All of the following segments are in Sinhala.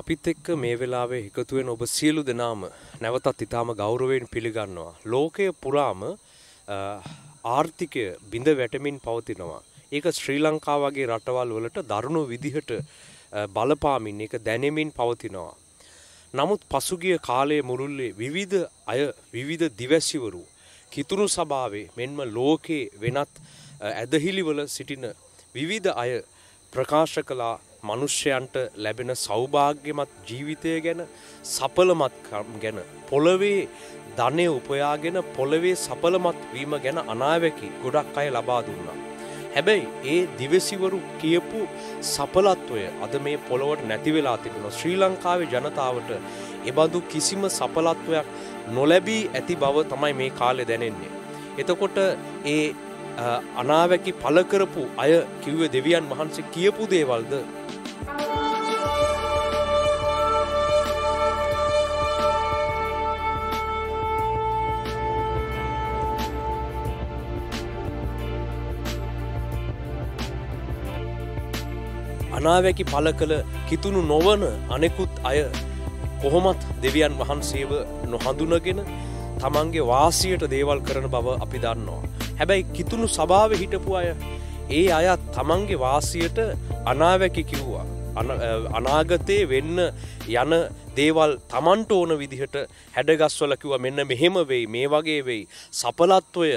අපිත් එක්ක මේ වෙලාවේ එකතුවෙන් ඔබ සියලු දෙනාම නැවතත් ඉතාම ගෞරවයෙන් පිළිගන්නවා. ලෝකය පුරාම ආර්ථිකය බිඳ වැටමින් පවතිනවා. ඒක ශ්‍රී ලංකා වගේ රටවල් වලට දරුණු විදිහට බලපාමින් ඒක දැනෙමින් පවතිනවා. නමුත් පසුගිය කාලයේ මුරුල්ලේ විවිධ අය විවිධ දිවැසිවරු කිතුුණු සභාවේ මෙන්ම ලෝකයේ වෙනත් ඇදහිලිවල සිටින විවිධ අය ප්‍රකාශ කලා මනුෂ්‍යයන්ට ලැබෙන සෞභාග්‍යමත් ජීවිතය ගැන සපලමත්කම් ගැන පොළවේ ධනය උපයාගෙන පොළවේ සපලමත් වීම ගැන අනාවැකි ගොඩක් අය ලබා දුන්නා. හැබැයි ඒ දිවසිවරු කියපු සපලත්වය අද මේ පොළොවට නැතිවෙලා තිබෙන ශ්‍රී ලංකාවේ ජනතාවට එබඳු කිසිම සපලත්වයක් නොලැබී ඇති බව තමයි මේ කාලෙ දැනෙන්නේ. එතකොට ඒ අනාවැකි පලකරපු අය කිව්ව දෙවියන් වහන්සේ කියපු දේවල්ද අනාවැකි පල කළ කිතුුණු නොවන අනෙකුත් අය කොහොමත් දෙවියන් වහන්සේව නොහඳුනගෙන තමන්ගේ වාසියට දේවල් කරන බව අපි දන්නවා. හැබැයි කිතුුණු සභාව හිටපු අය ඒ අයත් තමන්ගේ වාසියට අනාවැකි කිව්වා. අනාගතයේ වෙන්න යන දේවල් තමන්ට ඕන විදිහට හැඩගස්වල කිව්වා මෙන්න මෙහෙම වෙයි මේ වගේ වෙයි සපලත්වය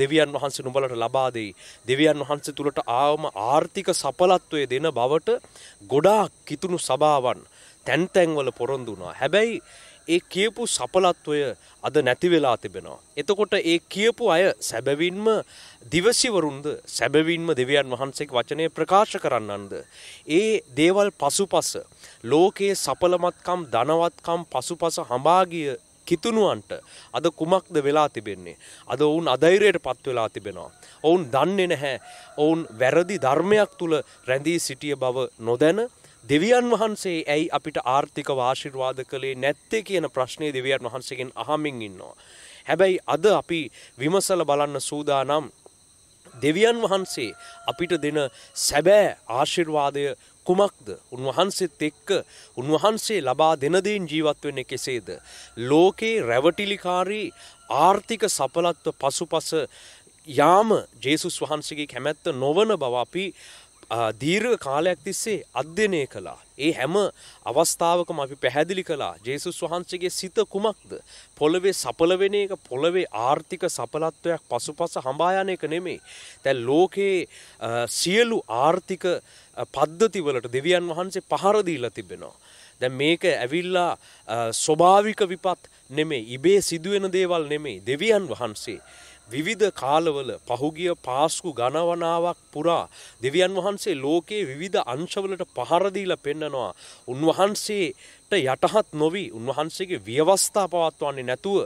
දෙවියන් වහන්සේ නුඹලට ලබා දෙයි දෙවියන් වහන්සේ තුලට ආවම ආර්ථික සපලත්වය දෙන බවට ගොඩාක් කිතුණු සභාවන් තැන් තැන්වල පොරොන්දු වුණා. හැබැයි ඒ කියපු සපලත්වය අද නැති වෙලා තිබෙනවා. එතකොට ඒ කියපු අය සැබවින්ම දිවසිවරුන්ද සැබවින්ම දෙවියන් වහන්සේක වචනය ප්‍රකාශ කරන්නන්ද. ඒ දේවල් පසුපස ලෝකයේ සපලමත්කම් ධනවත්කම් පසුපස හඹාගිය කිතුනුවන්ට අද කුමක්ද වෙලා තිබෙන්නේ. අද ඔවුන් අධෛරයට පත්වෙලා තිබෙනවා. ඔවුන් දන්නේ නැහැ ඔවුන් වැරදි ධර්මයක් තුළ රැඳී සිටිය බව නොදැන දෙවියන් වහන්සේ ඇයි අපිට ආර්ථික වාශිර්වාද කළේ නැත්තේ කියන ප්‍රශ්නය දෙවියන් වහන්සේගෙන් අහමින් ඉන්නවා. හැබැයි අද අපි විමසල බලන්න සූදානම් දෙවියන් වහන්සේ අපිට දෙන සැබෑ ආශිර්වාදය කුමක්ද උන්වහන්සේත් එක්ක උන්වහන්සේ ලබා දෙනදෙන් ජීවත් වෙන්නේ කෙසේද ලෝකේ රැවටිලිකාරී ආර්ථික සපලත්ව පසුපස යාම ජේසුස් වහන්සේගේ කැමැත්ත නොවන බව අපි දීර්ඝ කාලයක් තිස්සේ අධ්‍යයනය කළා. ඒ හැම අවස්ථාවකම අපි පැහැදිලි කළා ජේසුස් වහන්සේගේ සිත කුමක්ද? පොළවේ සඵල වෙන එක පොළවේ ආර්ථික සඵලත්වයක් පසුපස හඹා යන එක නෙමෙයි. දැන් ලෝකේ සියලු ආර්ථික පද්ධතිවලට දෙවියන් වහන්සේ පහර දීලා තිබෙනවා. දැන් මේක ඇවිල්ලා ස්වභාවික විපත් නෙමෙයි. ඉබේ සිදුවෙන දේවල් නෙමෙයි. දෙවියන් වහන්සේ විවිධ කාලවල පහුගිය පාස්කු ගණවනාවක් පුරා දෙවියන් වහන්සේ ලෝකයේ විවිධ අංශවලට පහරදීලා පෙන්නනවා. උන්වහන්සේට යටහත් නොවී උන්වහන්සේගේ ව්‍යවස්ථා පවත්වන්නේ නැතුව.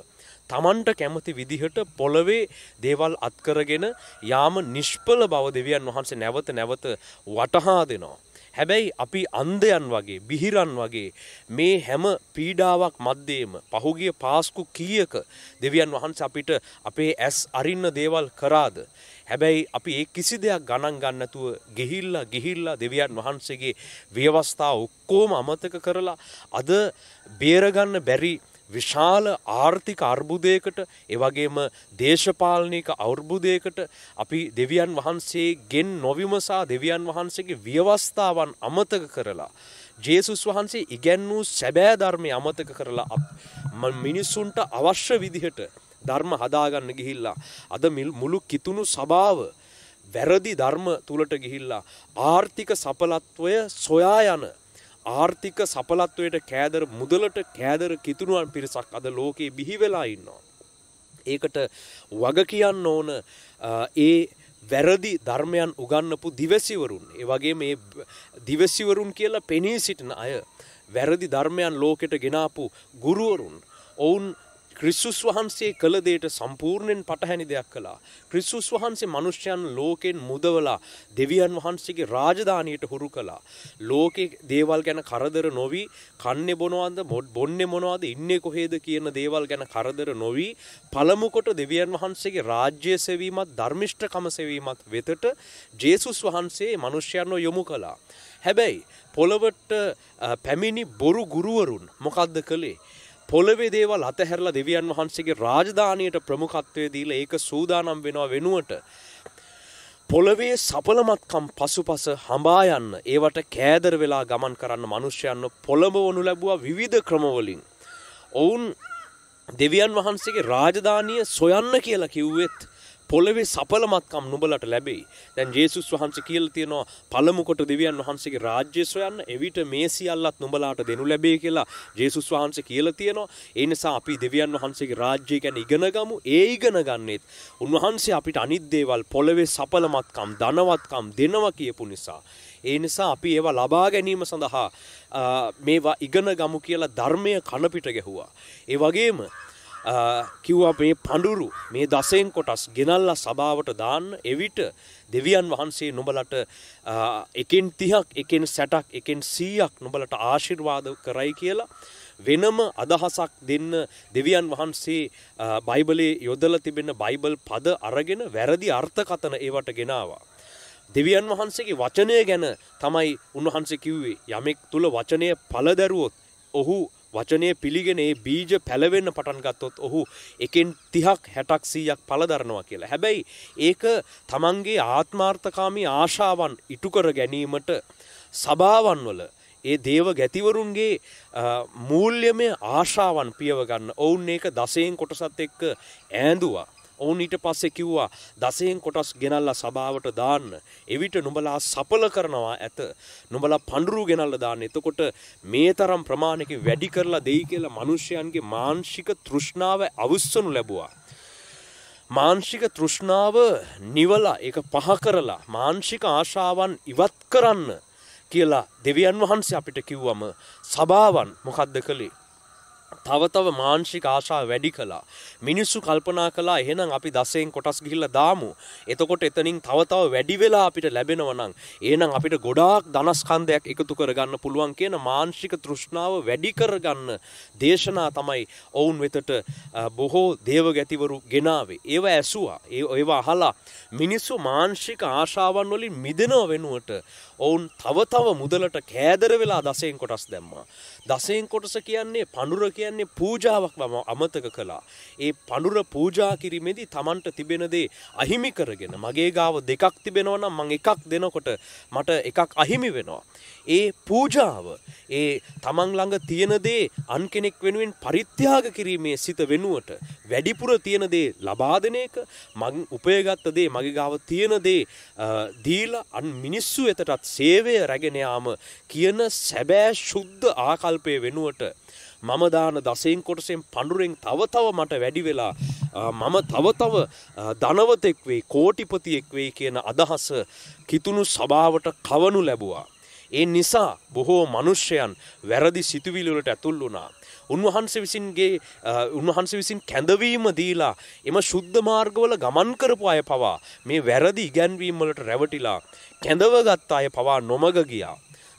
තමන්ට කැමති විදිහට පොළවේ දේවල් අත්කරගෙන යාම නිෂ්පල බව දෙවියන් වහන්සේ නැවත නැවත වටහා දෙනවා. හැබැයි අපි අන්දයන් වගේ බිහිරන් වගේ මේ හැම පීඩාවක් මැද්දේම පහුගිය පාස්කු කීයක දෙවියන් වහන්සේ අපිට අපේ ඇස් අරින්න දේවල් කරාද හැබැයි අපි ඒ කිසි දෙයක් ගණන් ගන්නතුව ගිහිල්ලා ගිහිල්ලා දෙවියන් වහන්සේගේ ව්‍යවස්ථා ඔක්කෝම අමතක කරලා අද බේරගන්න බැරි විශාල ආර්ථික අර්බුදයකට එවගේම දේශපාලනික අවුර්බුදයකට අපි දෙවියන් වහන්සේ ගෙන් නොවිමසා දෙවියන් වහන්සේගේ ව්‍යවස්ථාවන් අමතක කරලා. ජේසුස් වහන්සේ ඉගැන්වූ සැබෑ ධර්මය අමතක කරලා මිනිස්සුන්ට අවශ්‍ය විදිහට ධර්ම හදාගන්න ගිහිල්ලා. අද මුළු කිතුුණු සභාව වැරදි ධර්ම තුළට ගිහිල්ලා ආර්ථික සපලත්වය සොයා යන ආර්ථික සපලත්වයට කෑදර මුදලට කෑදර කිතුුණුවන් පිරිසක් අද ලෝකයේ බිහිවෙලා ඉන්නවා. ඒකට වග කියන්න ඕන ඒ වැරදි ධර්මයන් උගන්නපු දිවසිවරුන් ඒ වගේ මේ දිවසිවරුන් කියලා පෙනී සිටින අය වැරදි ධර්මයන් ලෝකෙට ගෙනාපු ගුරුවරුන් ඔවුන් ක්‍රිස්සුස් වහන්සේ කළ දෙයට සම්පූර්ණයෙන් පටහැනි දෙයක් කළා. ක්‍රිස්සුස් වහන්සේ මනුෂ්‍යයන් ලෝකෙන් මුදවලා දෙවියන් වහන්සේගේ රාජධානියට හුරු කළා. ලෝකේ දේවල් ගැන කරදර නොවි, කන්නේ බොනවද, බොන්නේ මොනවද, ඉන්නේ කොහේද කියන දේවල් ගැන කරදර නොවි, පළමු කොට දෙවියන් වහන්සේගේ රාජ්‍ය සෙවීමත්, ධර්මිෂ්ඨකම සෙවීමත් වෙතට ජේසුස් වහන්සේ මනුෂ්‍යයන්ව යොමු කළා. හැබැයි පොළවට පැමිණි බොරු ගුරුවරුන් මොකද්ද කළේ? පොළවේ දේවල් අතහැරලා දෙවියන් වහන්සේගේ රාජධානියට ප්‍රමුඛත්වය දීලා ඒක සූදානම් වෙනවා වෙනුවට පොළවේ සපලමත්කම් පසුපස හඹා යන්න ඒවට කෑදර වෙලා ගමන් කරන්න මිනිස්යන්ව පොළඹවනු ලැබුවා විවිධ ක්‍රමවලින් ඔවුන් දෙවියන් වහන්සේගේ රාජධානිය සොයන්න කියලා කිව්වෙත් පොළවේ සපලමත්කම් නුඹලට ලැබෙයි. දැන් ජේසුස් වහන්සේ කියලා තියෙනවා පළමු කොට දෙවියන් වහන්සේගේ රාජ්‍ය සොයන්න එවිට මේ සියල්ලත් නුඹලාට දෙනු ලැබේ කියලා ජේසුස් වහන්සේ කියලා තියෙනවා. ඒ නිසා අපි දෙවියන් වහන්සේගේ රාජ්‍ය ගැන ඉගෙන ගමු. ඒ ඉගෙන ගන්නෙත් උන්වහන්සේ අපිට අනිත් දේවල් පොළවේ සපලමත්කම්, ධනවත්කම් දෙනවා කියපු නිසා. ඒ නිසා අපි ඒවා ලබා ගැනීම සඳහා මේවා ඉගෙන ගමු කියලා ධර්මය කනපිට ගැහුවා. ඒ වගේම කිව්වා මේ පඳුරු මේ දසයෙන් කොටස් ගෙනල්ලා සභාවට දාන්න එවිට දෙවියන් වහන්සේ නොබලට එකෙන් තිහක් එකෙන් සැටක් එකෙන් සීයක් නොබලට ආශිර්වාද කරයි කියලා වෙනම අදහසක් දෙන්න දෙවියන් වහන්සේ බයිබලේ යොදල තිබෙන බයිබල් පද අරගෙන වැරදි අර්ථකතන ඒවට ගෙනවා. දෙවියන් වහන්සේගේ වචනය ගැන තමයි උන්වහන්සේ කිව්වේ යමෙක් තුළ වචනය පලදැරුවොත් ඔහු වචනය පිළිගෙන ඒ බීජ පැලවෙන්න පටන් ගත්තොත් ඔහු එකෙන් 30ක් 60ක් 100ක් පළදරනවා කියලා. හැබැයි ඒක තමන්ගේ ආත්මාර්ථකාමී ආශාවන් ඉටු කර ගැනීමට සභාවන් වල ඒ දේව ගැතිවරුන්ගේ මූල්‍යමය ආශාවන් පියව ගන්න. ඔවුන් ඒක දසයෙන් කොටසත් එක්ක ඈඳුවා. ඔවුන් ඊට පස්සේ කිව්වා දසයෙන් කොටස් ගෙනල්ලා සභාවට දාන්න. එවිට නුඹලා සපල කරනවා ඇත. නුඹලා පඳුරු ගෙනල්ලා දාන්න. එතකොට මේ තරම් ප්‍රමාණයකින් වැඩි කරලා දෙයි කියලා මිනිසයන්ගේ මානසික තෘෂ්ණාව අවුස්සනු ලැබුවා. මාංශික තෘෂ්ණාව නිවලා ඒක පහ කරලා මාංශික ආශාවන් ඉවත් කරන්න කියලා දෙවියන් වහන්සේ අපිට කිව්වම සභාවන් මොකද්ද කළේ තව තව මාංශික ආශා වැඩි කළා. මිනිස්සු කල්පනා කළා එහෙනම් අපි දසයෙන් කොටස් ගිහිල්ලා දාමු. එතකොට එතනින් තව තව වැඩි වෙලා අපිට ලැබෙනවා නම් එහෙනම් අපිට ගොඩාක් ධනස්කන්ධයක් එකතු කරගන්න පුළුවන් කියන මාංශික තෘෂ්ණාව වැඩි කරගන්න දේශනා තමයි ඔවුන් වෙතට බොහෝ දේවගැතිවරු ගෙනාවේ. ඒව ඇසුවා. ඒව අහලා මිනිස්සු මාංශික ආශාවන් වලින් මිදෙනව වෙනුවට ඔවුන් තව තව මුදලට කෑදර වෙලා දසයෙන් කොටස් දැම්මා. දසයෙන් කොටස කියන්නේ පනුර කියන්නේ පූජාවක් මම අමතක කළා. ඒ පනුර පූජා කිරීමේදී Tamanට තිබෙන දේ අහිමි කරගෙන මගේ ගාව දෙකක් තිබෙනවා නම් මං එකක් දෙනකොට මට එකක් අහිමි වෙනවා. ඒ පූජාව ඒ තමන් ළඟ තියෙන දේ අන් කෙනෙක් වෙනුවෙන් පරිත්‍යාග කිරීමේ සිත වෙනුවට වැඩිපුර තියෙන දේ ලබා දෙන එක මං උපයගත්ත දේ මගේ ගාව තියෙන දේ දීලා අන් මිනිස්සු වෙතටත් සේවය රැගෙන යාම කියන සැබෑ සුද්ධ ආකල්පය වෙනුවට මම දාන දසයෙන් කොටසෙන් පඳුරෙන් තව තව මට වැඩි වෙලා මම තව තව ධනවතෙක් වෙයි කෝටිපතියෙක් වෙයි කියන අදහස කිතුණු සභාවට කවනු ලැබුවා ඒ නිසා බොහෝ මිනිස්යන් වැරදි සිතුවිලි වලට ඇතුල් වුණා. උන්වහන්සේ විසින්ගේ උන්වහන්සේ විසින් කැඳවීම දීලා එම සුද්ධ මාර්ගවල ගමන් කරපු අය පවා මේ වැරදි ඉගැන්වීම් වලට රැවටිලා කැඳවගත් අය පවා නොමග ගියා.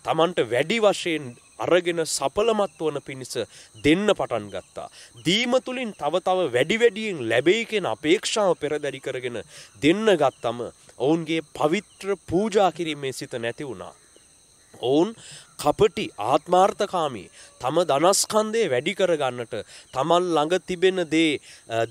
Tamanට වැඩි වශයෙන් අරගෙන සඵලමත් වන පිණිස දෙන්න පටන් ගත්තා. දීම තුලින් තව තව වැඩි වැඩියෙන් ලැබෙයි කියන අපේක්ෂාව පෙරදරි කරගෙන දෙන්න ගත්තම ඔවුන්ගේ පවිත්‍ර පූජා කිරීමේ සිත නැති වුණා. own කපටි ආත්මාර්ථකාමී තම ධනස්කන්දේ වැඩි කරගන්නට තමන් ළඟ තිබෙන දේ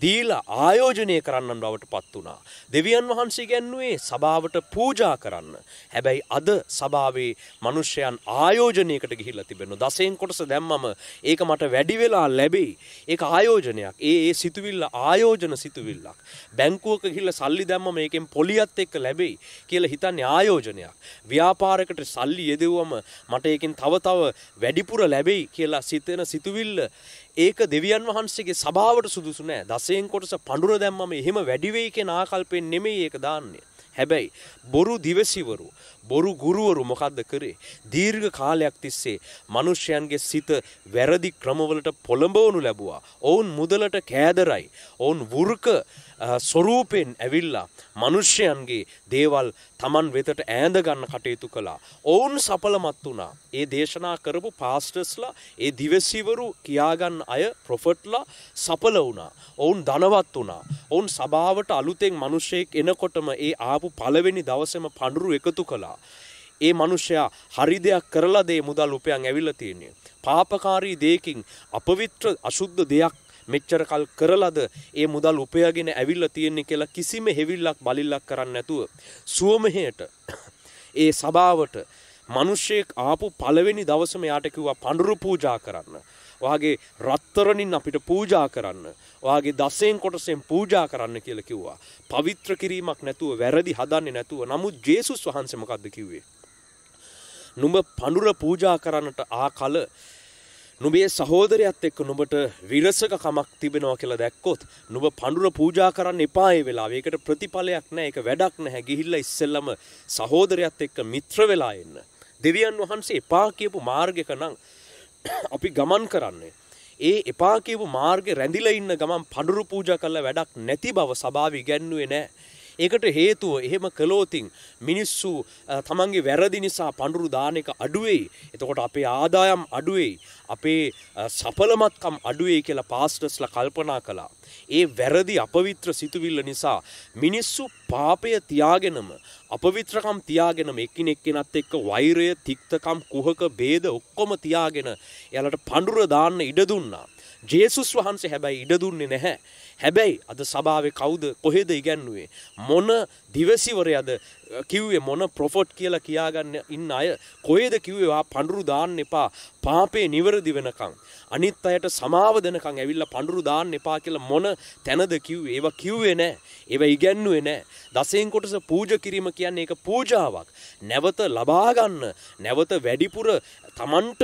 දීලා ආයෝජනය කරන්නන් බවට පත් වුණා. දෙවියන් වහන්සේ ගැන්නුවේ සභාවට පූජා කරන්න. හැබැයි අද සභාවේ මනුෂ්‍යයන් ආයෝජනයකට ගිහිල්ලා තිබෙනවා. දසයෙන් කොටස දැම්මම ඒක මට වැඩි වෙලා ලැබෙයි. ඒක ආයෝජනයක්. ඒ ඒ සිතුවිල්ල ආයෝජන සිතුවිල්ලක්. බැංකුවක ගිහිල්ලා සල්ලි දැම්මම ඒකෙන් පොලියත් එක්ක ලැබෙයි කියලා හිතන්නේ ආයෝජනයක්. ව්‍යාපාරයකට සල්ලි යෙදුවම මට ඒකෙන් තව තව වැඩිපුර ලැබෙයි කියලා සිතෙන සිතුවිල්ල ඒක දෙවියන් වහන්සේගේ සභාවට සුදුසු නෑ දසයෙන් කොටස පඳුර දැම්මම එහෙම වැඩි වෙයි කියන ආකල්පයෙන් නෙමෙයි ඒක දාන්නේ හැබැයි බොරු දිවසිවරු බොරු ගුරුවරු මොකද්ද කරේ දීර්ඝ කාලයක් තිස්සේ මිනිස්යන්ගේ සිත වැරදි ක්‍රමවලට පොළඹවනු ලැබුවා ඔවුන් මුදලට කෑදරයි ඔවුන් වුරුක ස්වරූපෙන් ඇවිල්ලා මිනිස්යන්ගේ දේවල් Taman වෙතට ඈඳ ගන්න කටයුතු කළා ඔවුන් සඵලමත් වුණා ඒ දේශනා කරපු පාස්ටර්ස්ලා ඒ දිවසිවරු කියාගන්න අය ප්‍රොෆට්ලා සඵල වුණා ඔවුන් ධනවත් වුණා ඔවුන් සභාවට අලුතෙන් මිනිස්සෙක් එනකොටම ඒ ආපු පළවෙනි දවසේම පඳුරු එකතු කළා ඒ මනුෂ්‍යයා හරි දෙයක් කරලා දේ මුදල් උපයන් ඇවිල්ලා තියෙන්නේ. පාපකාරී දෙයකින් අපවිත්‍ර අසුද්ධ දෙයක් මෙච්චර කල් කරලාද ඒ මුදල් උපයගෙන ඇවිල්ලා තියෙන්නේ කියලා කිසිම හෙවිල්ලක් බලිල්ලක් කරන්නේ නැතුව සුවමහේට ඒ සභාවට මිනිස්සෙක් ආපු පළවෙනි දවසම යාට කිව්වා පඳුරු පූජා කරන්න. ඔයාගේ රත්තරණින් අපිට පූජා කරන්න. ඔයාගේ දසයෙන් කොටසෙන් පූජා කරන්න කියලා කිව්වා. පවිත්‍ර කිරීමක් නැතුව වැරදි හදන්නේ නැතුව. නමුත් ජේසුස් වහන්සේ මොකද්ද කිව්වේ? නුඹ පඳුර පූජා කරන්නට ආ කල නුබේ සහෝදරයත් එක්ක නුඹට විරසක කමක් තිබෙනවා කියලා දැක්කොත් නුඹ පඳුර පූජා කරන්න එපා ඒ වෙලාවේ. ඒකට ප්‍රතිඵලයක් නැහැ. ඒක වැඩක් නැහැ. ගිහිල්ලා ඉස්සෙල්ලම සහෝදරයත් එක්ක මිත්‍ර වෙලා එන්න. දෙවියන් වහන්සේ එපා කියපු මාර්ගයක නම් අපි ගමන් කරන්නේ. ඒ එපා කියපු මාර්ගේ රැඳිලා ඉන්න ගමන් පඳුරු පූජා කරලා වැඩක් නැති බව සභාවේ ඉගැන්නුවේ නැහැ. ඒකට හේතුව එහෙම කළෝතින් මිනිස්සු තමන්ගේ වැරදි නිසා පඳුරු දාන එක අඩුවෙයි. එතකොට අපේ ආදායම් අඩුවෙයි. අපේ සඵලමත්කම් අඩුවෙයි කියලා පාස්ටර්ස්ලා කල්පනා කළා. ඒ වැරදි අපවිත්‍ර සිතුවිල්ල නිසා මිනිස්සු පාපය තියාගෙනම අපවිත්‍රකම් තියාගෙනම එක්කිනෙක් කෙනත් එක්ක වෛරය, තික්තකම්, කුහක, ભેද ඔක්කොම තියාගෙන එයාලට පඳුර දාන්න ඉඩ දුන්නා. ජේසුස් වහන්සේ හැබැයි ඉඩ දුන්නේ නැහැ. හැබැයි අද සභාවේ කවුද කොහෙද ඉගැන්නුවේ මොන දිවසිවරයද කිව්වේ මොන ප්‍රොෆොට් කියලා කියාගන්න ඉන්න අය කොහෙද කිව්වේ වා පඳුරු දාන්න එපා පාපේ නිවැරදි වෙනකන් අනිත් අයට සමාව දෙනකන් ඇවිල්ලා පඳුරු දාන්න එපා කියලා මොන තැනද කිව්වේ ඒවා කිව්වේ නැහැ ඒවා ඉගැන්නුවේ නැහැ දසෙන් කොටස පූජා කිරීම කියන්නේ ඒක පූජාවක් නැවත ලබා ගන්න නැවත වැඩිපුර තමන්ට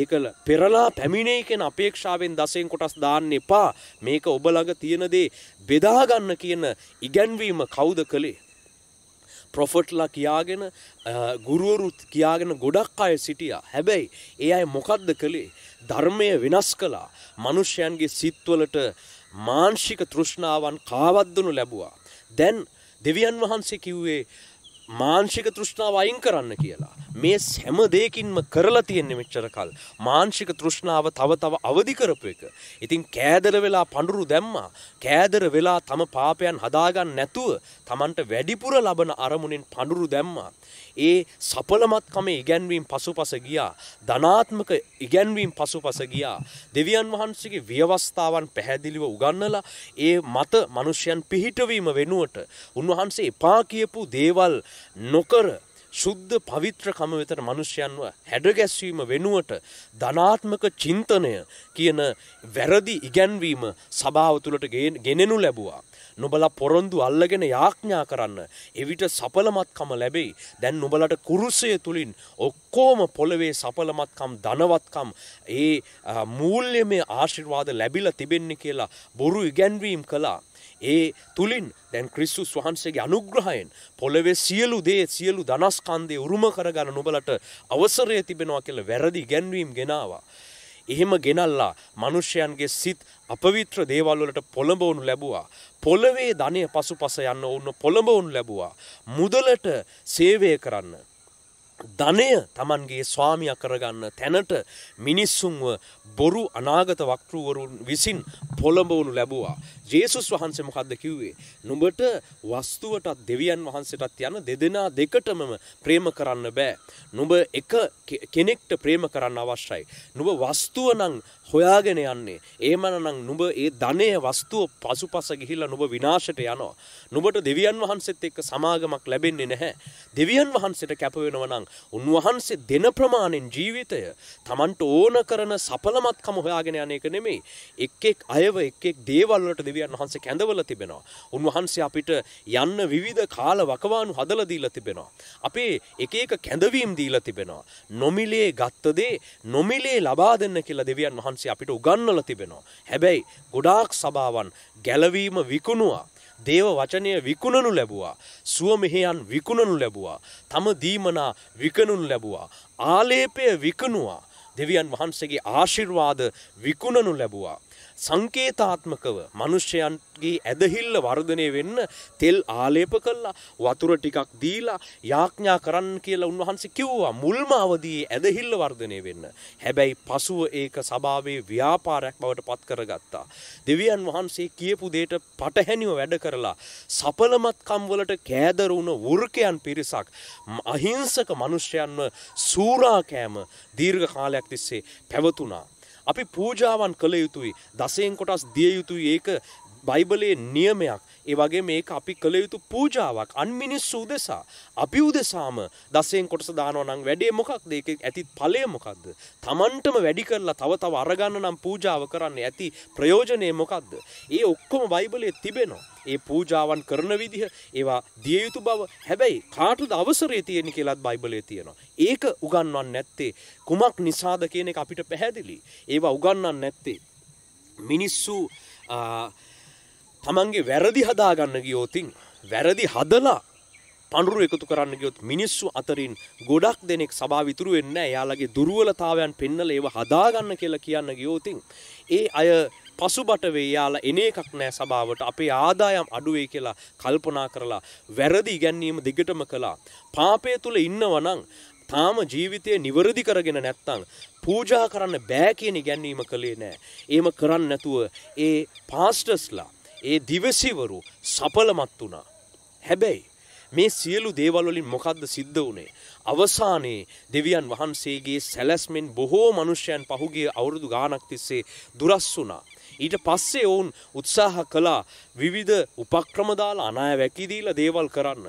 ඒක පෙරලා පැමිණේ කියන අපේක්ෂාවෙන් දසෙන් කොටස් දාන්න එපා මේක එක්ක ඔබ ළඟ තියෙන දේ බෙදා ගන්න කියන ඉගැන්වීම කවුද කළේ? ප්‍රොෆට්ලා කියාගෙන ගුරුවරුත් කියාගෙන ගොඩක් අය සිටියා. හැබැයි ඒ අය මොකද්ද කළේ? ධර්මය වෙනස් කළා. මිනිස්යන්ගේ සිත්වලට මානසික තෘෂ්ණාවන් කාවද්දනු ලැබුවා. දැන් දෙවියන් වහන්සේ කිව්වේ මාංශික තෘෂ්ණාව අයින් කරන්න කියලා. මේ හැම දෙයකින්ම කරලා තියෙන්නේ මෙච්චර කල්. මානසික තෘෂ්ණාව තව තව අවදි කරපු එක. ඉතින් කෑදර වෙලා පඳුරු දැම්මා. කෑදර වෙලා තම පාපයන් හදාගන්න නැතුව Tamanට වැඩිපුර ලබන අරමුණෙන් පඳුරු දැම්මා. ඒ සපලමත්කම ඉගැන්වීම් පසුපස ගියා. ධනාත්මක ඉගැන්වීම් පසුපස ගියා. දෙවියන් වහන්සේගේ ව්‍යවස්ථාවන් පැහැදිලිව උගන්නලා ඒ මත මිනිසයන් පිහිටවීම වෙනුවට උන්වහන්සේ එපා කියපු දේවල් නොකර සුද්ධ පවිත්‍රකම වෙතට මිනිස්යන්ව හැඩගැස්වීම වෙනුවට ධනාත්මක චින්තනය කියන වැරදි ඉගැන්වීම සභාව තුළට ගෙනෙනු ලැබුවා. නොබලා පොරොන්දු අල්ලගෙන යාඥා කරන්න. එවිට සපලමත්කම ලැබෙයි. දැන් නොබලට කුරුසය තුලින් ඔක්කොම පොළවේ සපලමත්කම් ධනවත්කම් ඒ මූල්‍යමය ආශිර්වාද ලැබිලා තිබෙන්නේ කියලා බොරු ඉගැන්වීම් කළා. ඒ තුලින් දැන් ක්‍රිස්තුස් වහන්සේගේ අනුග්‍රහයෙන් පොළවේ සියලු දේ සියලු ධනස්කන්දේ උරුම කරගන්න නුබලට අවසරය තිබෙනවා කියලා වැරදි ගැන්වීම් ගෙනවා. එහෙම ගෙනල්ලා මිනිසයන්ගේ සිත් අපවිත්‍ර දේවල් වලට පොළඹවනු ලැබුවා. පොළවේ ධනය පසුපස යන්න වුණ පොළඹවනු ලැබුවා. මුදලට සේවය කරන්න ධනය තමන්ගේ ස්වාමිය කරගන්න තැනට මිනිස්සුන්ව බොරු අනාගත වක්ටරුවරුන් විසින් පොළඹවනු ලැබවා. ජේසුස් වහන්සේ මොකක්ද කිව්වේ. නුඹට වස්තුවටත් දෙවියන් වහන්සටත් යන දෙදෙනා දෙකටම ප්‍රේම කරන්න බෑ. නුඹ එක කෙනෙක්ට ප්‍රේම කරන්න අවශ්‍යයි. නුඹ වස්තුවනං හොයාගෙන යන්නේ. ඒමනනම් නුඹ ඒ ධනය වස්තුව පසුපස ගිහිල්ලා නුඹ විනාශයට යනවා. නුඹට දෙවියන් වහන්සේත් එක්ක සමාගමක් ලැබෙන්නේ නැහැ. දෙවියන් වහන්සේට කැප වෙනවා නම් උන්වහන්සේ දෙන ප්‍රමාණෙන් ජීවිතය තමන්ට ඕන කරන සපලමත්කම හොයාගෙන යන එක නෙමෙයි. එක් එක් අයව එක් එක් දේවල් වලට දෙවියන් වහන්සේ කැඳවලා තිබෙනවා. උන්වහන්සේ අපිට යන්න විවිධ කාල වකවානු හදලා දීලා තිබෙනවා. අපේ එක එක කැඳවීම් දීලා තිබෙනවා. නොමිලේ ගත්ත දේ නොමිලේ ලබා දෙන්න කියලා දෙවියන් වහන්සේ අපිට උගන්වලා තිබෙනවා. හැබැයි ගොඩාක් සභාවන් ගැලවීම විකුණුවා දේව වචනය විකුණනු ලැබුවා. සුවමෙහෙයන් විකුණනු ලැබුවා. තම දීමනා විකණුන් ලැබුවා. ආලේපය විකණුවා. දෙවියන් වහන්සේගේ ආශිර්වාද විකුණනු ලැබුවා. සංකේතාත්මකව මිනිස්යන්ගේ ඇදහිල්ල වර්ධනය වෙන්න තෙල් ආලේප කළා වතුර ටිකක් දීලා යාඥා කරන්න කියලා උන්වහන්සේ කිව්වා මුල්ම අවදියේ ඇදහිල්ල වර්ධනය වෙන්න. හැබැයි පසුව ඒක සභාවේ ව්‍යාපාරයක් බවට පත් කරගත්තා. දෙවියන් වහන්සේ කියපු දෙයට පටහැනිව වැඩ කරලා සපලමත්කම් වලට කෑදර වුණ වෘකයන් පිරිසක් අහිංසක මිනිස්යන්ව සූරා කෑම දීර්ඝ කාලයක් තිස්සේ පැවතුණා. අපි පූජාවන් කළ යුතුයි. දසයෙන් කොටස් දිය යුතුයි. ඒක බයිබලයේ නියමයක් ඒ වගේ මේක අපි කළ යුතු පූජාවක් අන්මිනිස්සු උදෙසා අපි උදෙසාම දසයෙන් කොටස දානවා නම් වැඩේ මොකක්ද ඒක ඇති ඵලය මොකද්ද Tamanටම වැඩි කරලා තව තව අරගන්න නම් පූජාව කරන්න ඇති ප්‍රයෝජනේ මොකද්ද ඒ ඔක්කොම බයිබලයේ තිබෙනවා ඒ පූජාවන් කරන විදිහ ඒවා දිය යුතු බව හැබැයි කාටද අවසරය තියෙන්නේ කියලාත් බයිබලයේ තියෙනවා ඒක උගන්වන්නේ නැත්තේ කුමක් නිසාද කියන එක අපිට පැහැදිලි ඒවා උගන්වන්නේ නැත්තේ මිනිස්සු තමන්ගේ වැරදි හදාගන්න ගියෝතින් වැරදි හදලා පඳුරු එකතු කරන්න ගියොත් මිනිස්සු අතරින් ගොඩක් දෙනෙක් සභාව ඉතුරු වෙන්නේ නැහැ. එයාලගේ දුර්වලතාවයන් පෙන්නලා ඒව හදාගන්න කියලා කියන්න ගියෝතින් ඒ අය පසුබට වෙයි යාලා එන එකක් නෑ සභාවට අපේ ආදායම් අඩුවේ කියලා කල්පනා කරලා වැරදි ඉගැන්වීම දිගටම කළා. පාපය තුල ඉන්නවනම් තාම ජීවිතය නිවැරදි කරගෙන නැත්තම් පූජා කරන්න බෑ කියන ඉගැන්වීම කළේ නෑ. එහෙම කරන්න නැතුව ඒ පාස්ටර්ස්ලා ඒ දිවසිවරු සඵලමත් වුණා. හැබැයි මේ සියලු දේවල්වලින් මොකක්ද සිද්ධ වුණේ. අවසානයේ දෙවියන් වහන්සේගේ සැලැස්මෙන් බොහෝ මනුෂ්‍යයන් පහුගේ අවුරුදු ගානක් තිස්සේ දුරස් වුණා. ඊට පස්සේ ඔවුන් උත්සාහ කළා විවිධ උපක්‍රමදාල අනාය වැකිදීලා දේවල් කරන්න.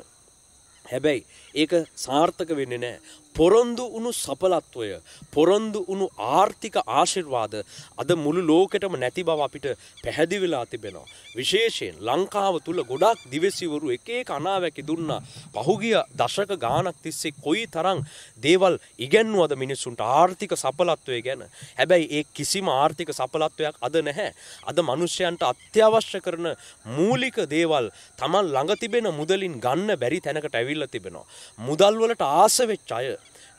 හැබැයි ඒක සාර්ථක වෙන්නේ නෑ පොරොන්දු වුණු සපලත්වය පොරොන්දු වුණු ආර්ථික ආශිර්වාද අද මුළු ලෝකෙටම නැති බව අපිට පැහැදිවිලා තිබෙනවා. විශේෂයෙන් ලංකාව තුළ ගොඩක් දිවසිවරු එකේ කනාවැකි දුන්නා පහුගිය දශක ගානක් තිස්සේ කොයි තරං දේවල් ඉගැන්වුවද මිනිස්සුන්ට ආර්ථික සපලත්වය ගැන හැබැයි ඒ කිසිම ආර්ථික සපලත්වයක් අද නැහැ අද මනුෂ්‍යයන්ට අත්‍යවශ්‍ය කරන මූලික දේවල් තමන් ළඟ තිබෙන මුදලින් ගන්න බැරි තැනකට ඇවිල්ල තිබෙනවා. මුදල්වලට ආසවෙච්ච අය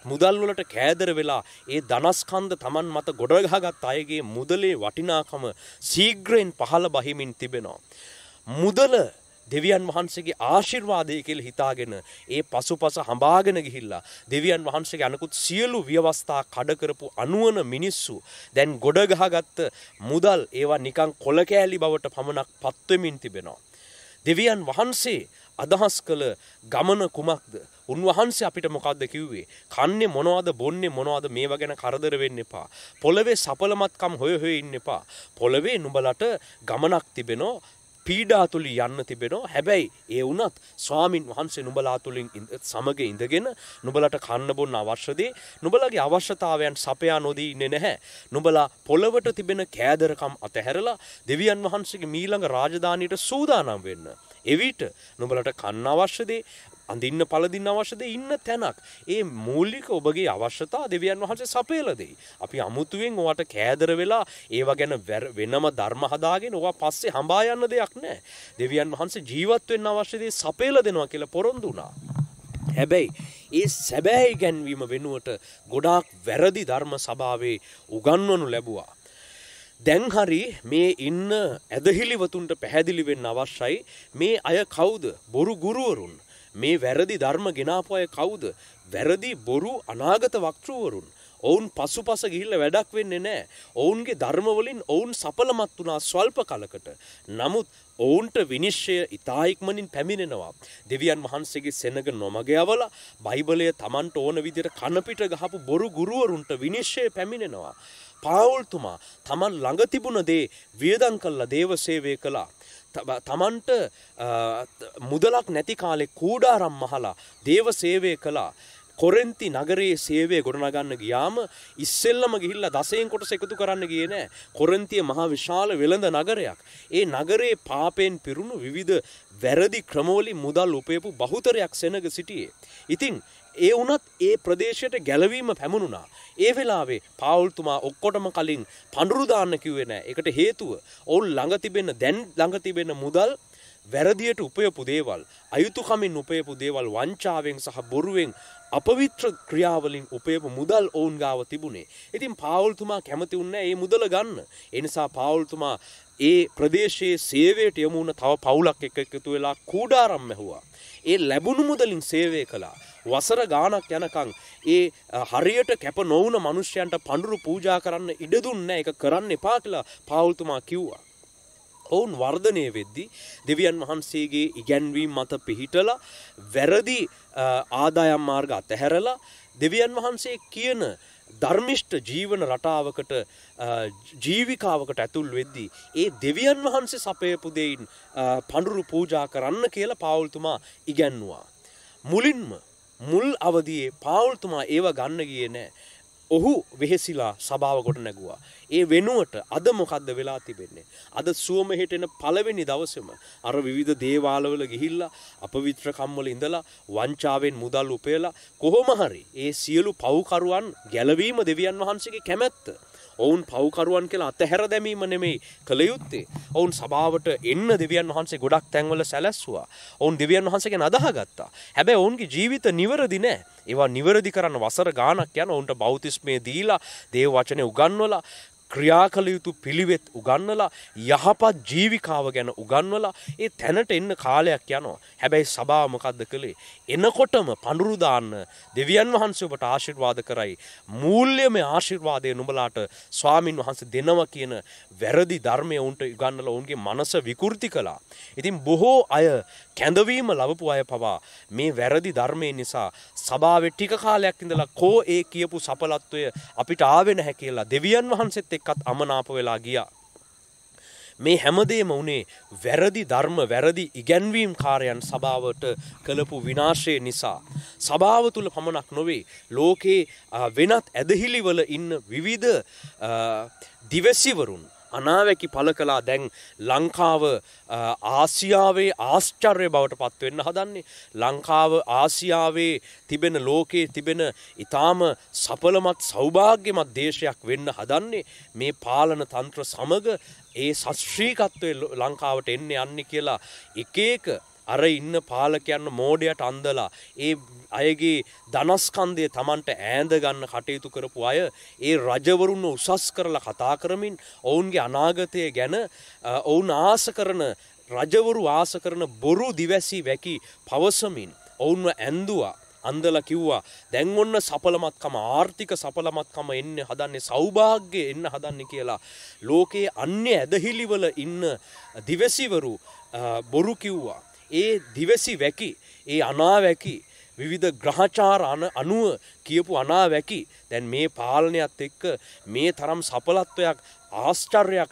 මුදල් වලට කෑදර වෙලා ඒ ධනස්කන්ධ Taman මත ගොඩගහගත් අයගේ මුදලේ වටිනාකම ශීඝ්‍රයෙන් පහළ බහිමින් තිබෙනවා. මුදල දෙවියන් වහන්සේගේ ආශිර්වාදය කියලා හිතාගෙන ඒ පසුපස හඹාගෙන ගිහිල්ලා දෙවියන් වහන්සේගේ අනකුත් සියලු ව්‍යවස්ථා කඩ කරපු අනුවන මිනිස්සු දැන් ගොඩ ගහගත්ත මුදල් ඒවා නිකන් කොල කෑලි බවට පමණක් පත් වෙමින් තිබෙනවා. දෙවියන් වහන්සේ අදහස් කළ ගමන කුමක්ද උන්වහන්සේ අපිට මොකක්ද කිව්වේ කන්නේ මොනවද බොන්නේ මොනවද මේවා ගැන කරදර වෙන්න එපා පොළවේ සපලමත්කම් හොය හොය ඉන්න එපා පොළවේ නුඹලට ගමනක් තිබෙනෝ පීඩා තුලින් යන්න තිබෙනවා. හැබැයි ඒ වුණත් ස්වාමින් වහන්සේ නුඹලා තුලින් සමග ඉඳගෙන නුඹලට කන්න බොන්න අවශ්‍ය දේ නුඹලගේ අවශ්‍යතාවයන් සපයා නොදී ඉන්නේ නැහැ. නුඹලා පොළවට තිබෙන කෑදරකම් අතහැරලා දෙවියන් වහන්සේගේ මීළඟ රාජධානියට සූදානම් වෙන්න. එවිට නොබලට කන්න අවශ්‍යදේ අඳින්න පලදින්න අවශ්‍යද ඉන්න තැනක් ඒ මූලික ඔබගේ අවශ්‍යතා දෙවියන් වහන්සේ සපේලදෙයි. අපි අමුතුවෙන් ඔවට කෑදර වෙලා ඒවා ගැන වෙනම ධර්ම හදාගෙන ඔවා පස්සේ හඹා යන්න දෙයක් නෑ. දෙවියන් වහන්සේ ජීවත් වෙන්න අවශ්‍යදේ සපේල දෙනවා කියලා පොරොන්දු වුණා. හැබැයි ඒ සැබෑයි ගැන්වීම වෙනුවට ගොඩාක් වැරදි ධර්ම සභාවේ උගන්වනු ලැබුවා. දැන් හරි මේ ඉන්න ඇදහිලිවතුන්ට පැහැදිලි වෙන්න අවශ්‍යයි මේ අය කවුද බොරු ගුරුවරුන් මේ වැරදි ධර්ම ගෙනාපු අය කවුද වැරදි බොරු අනාගත වක්ටරුවරුන් ඔවුන් පසුපස ගිහිල්ල වැඩක් වෙන්නේ නැහැ. ඔවුන්ගේ ධර්මවලින් ඔවුන් සඵලමත් වුණා ස්වල්ප කලකට. නමුත් ඔවුන්ට විනිශ්චය ඉතා ඉක්මනින් පැමිණෙනවා. දෙවියන් වහන්සේගේ සෙනග නොමග යවලා බයිබලය Tamanට ඕන විදිහට කන පිට ගහපු බොරු ගුරුවරුන්ට විනිශ්චය පැමිණෙනවා. පාවුල්තුමා තමන් ළඟ තිබුණ දේ වියදන් කල්ලා දේව සේවය කළා. තමන්ට මුදලක් නැති කාලෙ කූඩාරම් මහලා දේව සේවය කළා. කොරෙන්ති නගරයේ සේවය ගොඩනගන්න ගියාම ඉස්සෙල්ලම ගිහිල්ලා දසයෙන් කොටස එකතු කරන්න ගියේ නෑ. කොරන්තිය මහා විශාල වෙළඳ නගරයක්. ඒ නගරේ පාපෙන් පිරුණු විවිධ වැරදි ක්‍රමවලින් මුදල් උපයපු බහුතරයක් සෙනග සිටියේ. ඉතින් ඒ වුණත් ඒ ප්‍රදේශයට ගැලවීම පැමුණුනා. ඒ වෙලාවේ පාවුල්තුමා ඔක්කොටම කලින් පඳුරුදාන්න කිව්වේ නෑ. ඒකට හේතුව ඔවුන් ළඟ තිබෙන දැන් ළඟ තිබෙන මුදල් වැරදියට උපයපු දේවල් අයුතුකමින් උපයපු දේවල් වංචාවෙන් සහ බොරුවෙන් අපවිත්‍ර ක්‍රියාවලින් උපයපු මුදල් ඔවුන් ගාව තිබුණේ. ඉතින් පාවුල්තුමා කැමති වුණේ මේ මුදල ගන්න. ඒ නිසා පාවුල්තුමා ඒ ප්‍රදේශයේ සේවයට යොමු වුණ තව පවුලක් එක්ක එකතු වෙලා කූඩාරම් ඇහුවා. ඒ ලැබුණු මුදලින් සේවය කළා. වසර ගාණක් යනකම් ඒ හරියට කැප නොවුන මිනිස්යන්ට පඳුරු පූජා කරන්න ඉඩ දුන්නේ නැහැ. ඒක කරන්න එපා කියලා පාවුල්තුමා කිව්වා. ඔවුන් වර්ධනය වෙද්දි දෙවියන් වහන්සේගේ ඉගැන්වීම් මත පිහිටලා වැරදි ආදායම් මාර්ග අතහැරලා දෙවියන් වහන්සේ කියන ධර්මිෂ්ට ජීවන රටාවකට ජීවිකාවකට ඇතුල් වෙද්දී. ඒ දෙවියන් වහන්සේ සපයපුදයින් පඩුරු පූජා කරන්න කියලා පාවුල්තුමා ඉගැන්වා. මුලින්ම මුල් අවදියේ පාවුල්තුමා ඒව ගන්න ගිය නෑ ඔහු වෙහෙසිලා සභාව කොට නැගුවා. ඒ වෙනුවට අද මොකද්ද වෙලා තිබෙන්නේ? අද සුවම හෙටෙන පළවෙනි දවසේම අර විවිධ දේවාලවල ගිහිල්ලා අපවිත්‍ර කම්වල ඉඳලා වංචාවෙන් මුදල් උපයලා කොහොම හරි ඒ සියලු පව්කරුවන් ගැලවීම දෙවියන් වහන්සේගේ කැමැත්ත. ඔවුන් පව්කරුවන් කියලා අතහැර දැමීම නෙමෙයි කළ යුත්තේ. ඔවුන් සභාවට එන්න දෙවියන් වහන්සේ ගොඩක් තැන්වල සැලැස්සුවා. ඔවුන් දෙවියන් වහන්සේගෙන් අදහගත්තා. හැබැයි ඔවුන්ගේ ජීවිත නිවැරදි නෑ. ඒවා නිවැරදි කරන්න වසර ගාණක් යන ඔවුන්ට බෞතිස්මය දීලා දේව වචනේ උගන්වලා ක්‍රියා කළ යුතු පිළිවෙත් උගන්වලා යහපත් ජීවිකාව ගැන උගන්වලා ඒ තැනට එන්න කාලයක් යනවා. හැබැයි සභාව මොකද්ද කළේ? එනකොටම පඳුරු දාන්න දෙවියන් වහන්සේ ඔබට ආශිර්වාද කරයි. මූල්‍යමය ආශිර්වාදය නුඹලාට ස්වාමින් වහන්සේ දෙනවා කියන වැරදි ධර්මය උන්ට උගන්වලා උන්ගේ මනස විකෘති කළා. ඉතින් බොහෝ අය කැඳවීම ලබපු අය පවා මේ වැරදි ධර්මය නිසා සභාවේ ටික කාලයක් ඉඳලා කෝ ඒ කියපු සපලත්වය අපිට ආවේ නැහැ කියලා දෙවියන් වහන්සේත් එක්කත් අමනාප වෙලා ගියා. මේ හැමදේම උනේ වැරදි ධර්ම වැරදි ඉගැන්වීම් කාරයන් සභාවට කළපු විනාශය නිසා. සභාව තුළ පමණක් නොවේ ලෝකයේ වෙනත් ඇදහිලිවල ඉන්න විවිධ දිවසිවරුන් අනාවැකි පල කලා දැන් ලංකාව ආසියාවේ ආශ්චර්ය බවට පත්වවෙන්න හදන්නේ. ලංකාව ආසියාවේ තිබෙන ලෝකයේ තිබෙන ඉතාම සපලමත් සෞභාග්‍යමත් දේශයක් වෙන්න හදන්නේ මේ පාලන තන්ත්‍ර සමග ඒ සශ්‍රීකත්වය ලංකාවට එන්න යන්න කියලා එක එක අර ඉන්න පාලකයන්න මෝඩයට අන්දලා ඒ අයගේ දනස්කන්දය තමන්ට ඈඳ ගන්න කටයුතු කරපු අය ඒ රජවරුන්න උසස් කරලා කතා කරමින් ඔවුන්ගේ අනාගතය ගැන ඔවුන් ආස කරන රජවරු ආස කරන බොරු දිවැසී වැකි පවසමින් ඔවුන්ව ඇන්දවා අන්දල කිව්වා දැන් ඔන්න සපලමත්කම ආර්ථික සපලමත්කම එන්න හදන්නේ සෞභාග්‍ය එන්න හදන්නේ කියලා ලෝකයේ අන්‍ය ඇදහිලිවල ඉන්න දිවසිවරු බොරු කිව්වා ඒ දිවසි වැකි ඒ අනාවැකි විවිධ ග්‍රහචාර අනුව කියපු අනාවැකි දැන් මේ පාලනයත් එක්ක මේ තරම් සපලත්වයක් ආශ්චර්යක්